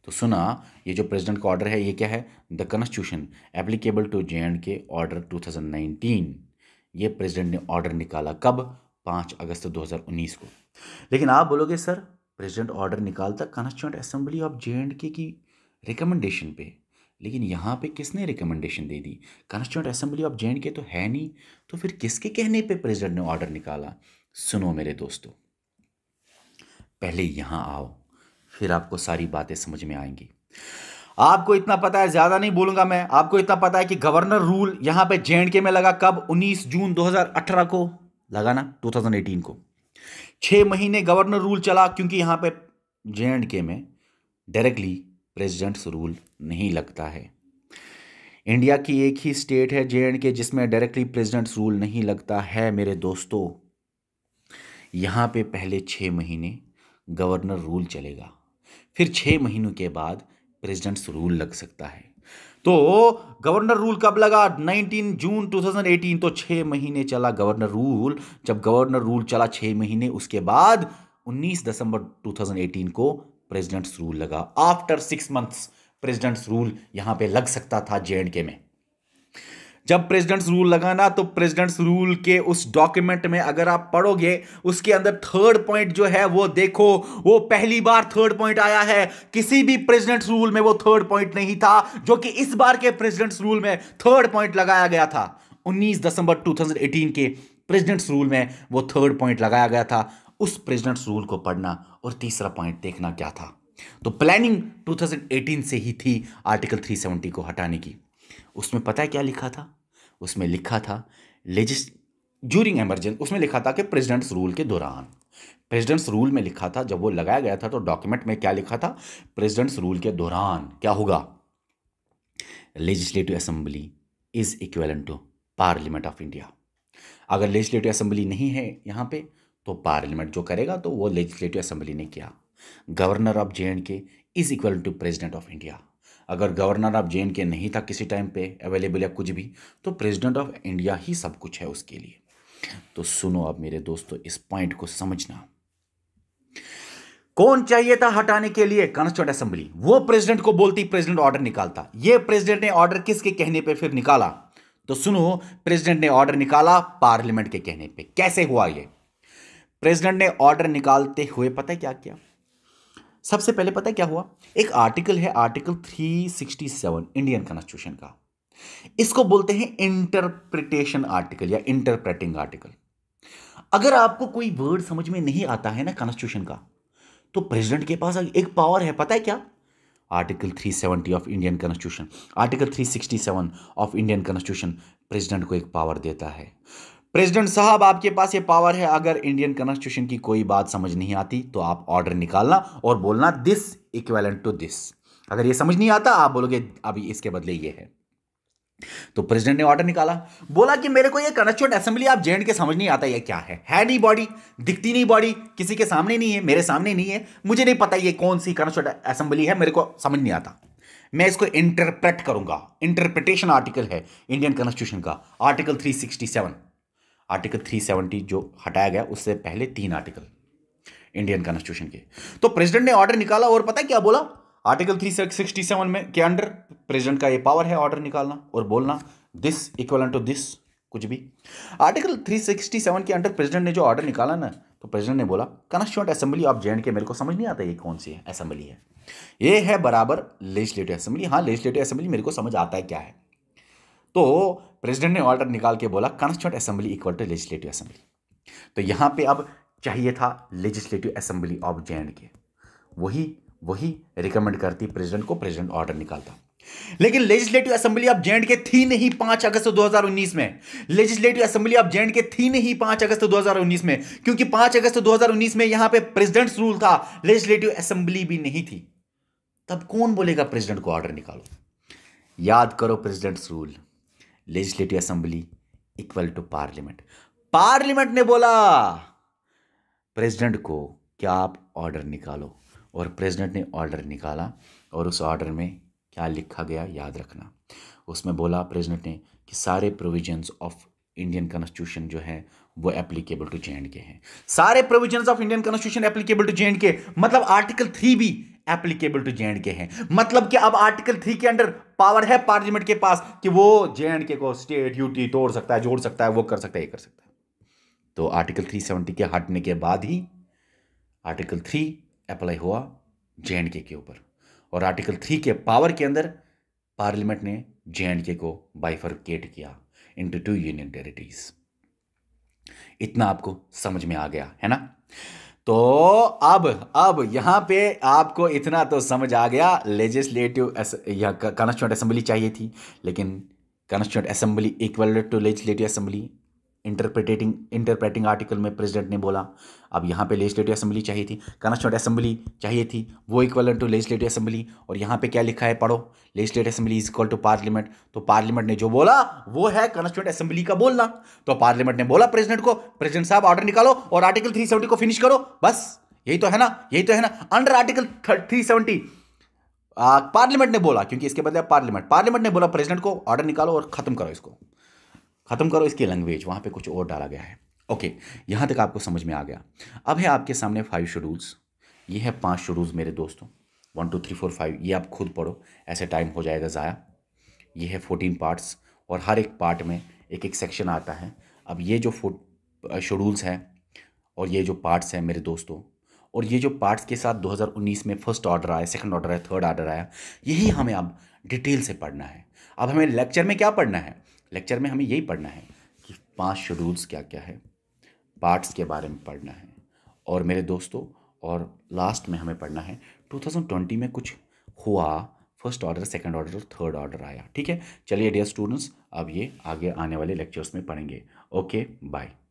तो सुना ये जो प्रेसिडेंट का ऑर्डर है ये क्या है the constitution applicable to J and K order two ये प्रेजिडेंट ने ऑर्डर निकाला कब पाँच अगस्त दो को लेकिन आप बोलोगे सर प्रेसिडेंट ऑर्डर निकालता constituent assembly of J and K की रिकमेंडेशन पे लेकिन यहाँ पे किसने रिकमेंडेशन दे दी constituent assembly of J and K तो है नहीं तो फिर किसके कहने पे प्रेसिडेंट ने ऑर्डर निकाला सुनो मेरे दोस्तों पहले यहाँ आओ फिर आपको सारी बातें समझ में आएंगी आपको इतना पता है ज़्यादा नहीं बोलूंगा मैं आपको इतना पता है कि गवर्नर रूल यहाँ पे जे में लगा कब 19 जून 2018 को लगा ना 2018 को छः महीने गवर्नर रूल चला क्योंकि यहाँ पे जे एंड के में डायरेक्टली प्रेजिडेंट रूल नहीं लगता है इंडिया की एक ही स्टेट है जे एंड के जिसमें डायरेक्टली प्रेजिडेंट रूल नहीं लगता है मेरे दोस्तों यहाँ पे पहले छ महीने गवर्नर रूल चलेगा फिर छः महीनों के बाद प्रेजिडेंट्स रूल लग सकता है तो गवर्नर रूल कब लगा 19 जून 2018 तो छः महीने चला गवर्नर रूल जब गवर्नर रूल चला छः महीने उसके बाद 19 दिसंबर 2018 को प्रेसिडेंट्स रूल लगा after six months president's rule यहाँ पे लग सकता था जे के में जब प्रेसिडेंट्स रूल लगाना तो प्रेसिडेंट्स रूल के उस डॉक्यूमेंट में अगर आप पढ़ोगे उसके अंदर थर्ड पॉइंट जो है वो देखो वो पहली बार थर्ड पॉइंट आया है किसी भी प्रेसिडेंट्स रूल में वो थर्ड पॉइंट नहीं था जो कि इस बार के प्रेसिडेंट्स रूल में थर्ड पॉइंट लगाया गया था उन्नीस दिसंबर टू के प्रेजिडेंट्स रूल में वो थर्ड पॉइंट लगाया गया था उस प्रेजिडेंट्स रूल को पढ़ना और तीसरा पॉइंट देखना क्या था तो प्लानिंग 2018 से ही थी आर्टिकल 370 को हटाने की उसमें पता है क्या लिखा था उसमें लिखा था लेजिस ज्यूरिंग एमरजेंसी उसमें लिखा था कि प्रेसिडेंट्स रूल के दौरान प्रेसिडेंट्स रूल में लिखा था जब वो लगाया गया था तो डॉक्यूमेंट में क्या लिखा था प्रेसिडेंट्स रूल के दौरान क्या होगा legislative assembly is equal to parliament of India अगर लेजिस्लेटिव असेंबली नहीं है यहाँ पे तो पार्लियामेंट जो करेगा तो वो लेजिस्लेटिव असेंबली ने किया governor of J and K is equal to president of India अगर गवर्नर ऑफ जे के नहीं था किसी टाइम पे अवेलेबल या कुछ भी तो प्रेसिडेंट ऑफ इंडिया ही सब कुछ है उसके लिए तो सुनो अब मेरे दोस्तों इस पॉइंट को समझना कौन चाहिए था हटाने के लिए कॉन्स्टिट्यूट असेंबली वो प्रेसिडेंट को बोलती प्रेसिडेंट ऑर्डर निकालता ये प्रेसिडेंट ने ऑर्डर किसके कहने पे फिर निकाला तो सुनो प्रेसिडेंट ने ऑर्डर निकाला पार्लियामेंट के कहने पे कैसे हुआ ये प्रेसिडेंट ने ऑर्डर निकालते हुए पता है क्या किया सबसे पहले पता है क्या हुआ एक आर्टिकल है आर्टिकल 367 इंडियन कॉन्स्टिट्यूशन का इसको बोलते हैं इंटरप्रिटेशन आर्टिकल या इंटरप्रेटिंग आर्टिकल अगर आपको कोई वर्ड समझ में नहीं आता है ना कॉन्स्टिट्यूशन का तो प्रेसिडेंट के पास एक पावर है पता है क्या article 370 of Indian constitution article 367 of Indian constitution president को एक पावर देता है प्रेसिडेंट साहब आपके पास ये पावर है अगर इंडियन कॉन्स्टिट्यूशन की कोई बात समझ नहीं आती तो आप ऑर्डर निकालना और बोलना दिस इक्वेलेंट टू दिस अगर ये समझ नहीं आता आप बोलोगे अभी इसके बदले ये है तो प्रेसिडेंट ने ऑर्डर निकाला बोला कि मेरे को ये कॉन्स्टिट्यूट असेंबली आप जे के समझ नहीं आता ये क्या है है नहीं बॉडी दिखती नहीं बॉडी किसी के सामने नहीं है मेरे सामने नहीं है मुझे नहीं पता ये कौन सी कॉन्स्टिट्यूट असेंबली है मेरे को समझ नहीं आता मैं इसको इंटरप्रेट करूंगा इंटरप्रिटेशन आर्टिकल है इंडियन कॉन्स्टिट्यूशन का आर्टिकल सेवन आर्टिकल 370 जो हटाया गया उससे पहले तीन आर्टिकल इंडियन कॉन्स्टिट्यूशन के तो प्रेसिडेंट ने ऑर्डर निकाला और पता है क्या बोला आर्टिकल 367 में के अंडर प्रेसिडेंट का ये पावर है ऑर्डर निकालना और बोलना दिस इक्वल टू दिस कुछ भी आर्टिकल 367 के अंडर प्रेसिडेंट ने जो ऑर्डर निकाला ना तो प्रेसिडेंट ने बोला कॉन्स्टिट्यूंट असेंबली ऑफ जे के मेरे को समझ नहीं आता ये कौन सी असेंबली है ये है बराबर लेजिस्लेटिव असेंबली हाँ लेजिस्लेटिव असेंबली मेरे को समझ आता है क्या है तो प्रेसिडेंट ने ऑर्डर निकाल के बोला constituent assembly equal to legislative assembly तो यहां पे अब चाहिए था legislative assembly of J and K वही वही रिकमेंड करती प्रेसिडेंट को प्रेसिडेंट ऑर्डर निकालता लेकिन legislative assembly of J and K थी नहीं पांच अगस्त 2019 में legislative assembly of J and K थी नहीं पांच अगस्त 2019 में क्योंकि पांच अगस्त 2019 में यहां पे प्रेसिडेंट्स रूल था लेजिस्लेटिव असेंबली भी नहीं थी तब कौन बोलेगा प्रेसिडेंट को ऑर्डर निकालो याद करो president's rule legislative assembly equal to parliament parliament ने बोला प्रेसिडेंट को क्या आप ऑर्डर निकालो और प्रेसिडेंट ने ऑर्डर निकाला और उस ऑर्डर में क्या लिखा गया याद रखना उसमें बोला प्रेसिडेंट ने कि सारे प्रोविजंस ऑफ इंडियन कॉन्स्टिट्यूशन जो है वो एप्लीकेबल टू जे के हैं सारे provisions of Indian constitution applicable to J K मतलब आर्टिकल थ्री भी applicable to J and K हैं मतलब कि अब आर्टिकल थ्री के अंडर पावर है पार्लियामेंट के पास कि वो जे एंड के को स्टेट यूटी तोड़ सकता है जोड़ सकता है वो कर सकता है ये कर सकता है तो आर्टिकल 370 के हटने के बाद ही आर्टिकल थ्री अप्लाई हुआ जे एंड के ऊपर और आर्टिकल थ्री के पावर के अंदर पार्लियामेंट ने जे एंड के को बाइफरकेट किया इंटू टू यूनियन टेरिटरीज इतना आपको समझ में आ गया है ना तो अब अब यहाँ पे आपको इतना तो समझ आ गया लेजिस्लेटिव या कॉन्स्टिट्यूंट असेंबली चाहिए थी लेकिन constituent assembly equal to legislative assembly interpretating interpreting article में प्रेसिडेंट ने बोला अब यहाँ पे लेजिस्लेटिव असेंबली चाहिए थी कॉन्स्टिट्यूट असेंबली चाहिए थी वो इक्वल टू लेजिस्लेटिव असेंबली और यहाँ पे क्या लिखा है पढ़ो legislative assembly is equal to parliament तो पार्लियामेंट ने जो बोला वो है कॉन्स्टिट्यूट असेंबली का बोलना तो पार्लियामेंट ने बोला प्रेसिडेंट को प्रेसिडेंट साहब ऑर्डर निकालो और आर्टिकल थ्री को फिनिश करो बस यही तो है ना यही तो है ना under article three seventy parliament ने बोला क्योंकि इसके बदले पार्लियामेंट पार्लियामेंट ने बोला प्रेसिडेंट को ऑर्डर निकालो और खत्म करो इसको ख़त्म करो इसकी लैंग्वेज वहाँ पे कुछ और डाला गया है ओके यहाँ तक आपको समझ में आ गया अब है आपके सामने फाइव शेड्यूल्स ये है पांच शेड्यूल्स मेरे दोस्तों one two three four five ये आप खुद पढ़ो ऐसे टाइम हो जाएगा ज़ाया ये है फोर्टीन पार्ट्स और हर एक पार्ट में एक एक सेक्शन आता है अब ये जो फो शेड्यूल्स हैं और ये जो पार्ट्स हैं मेरे दोस्तों और ये जो पार्ट्स के साथ 2019 में फर्स्ट ऑर्डर आया सेकंड ऑर्डर आया थर्ड ऑर्डर आया यही हमें अब डिटेल से पढ़ना है अब हमें लेक्चर में क्या पढ़ना है लेक्चर में हमें यही पढ़ना है कि पांच शेड्यूल्स क्या क्या है पार्ट्स के बारे में पढ़ना है और मेरे दोस्तों और लास्ट में हमें पढ़ना है 2020 में कुछ हुआ फर्स्ट ऑर्डर सेकंड ऑर्डर और थर्ड ऑर्डर आया ठीक है चलिए डियर स्टूडेंट्स अब ये आगे आने वाले लेक्चर्स में पढ़ेंगे ओके बाय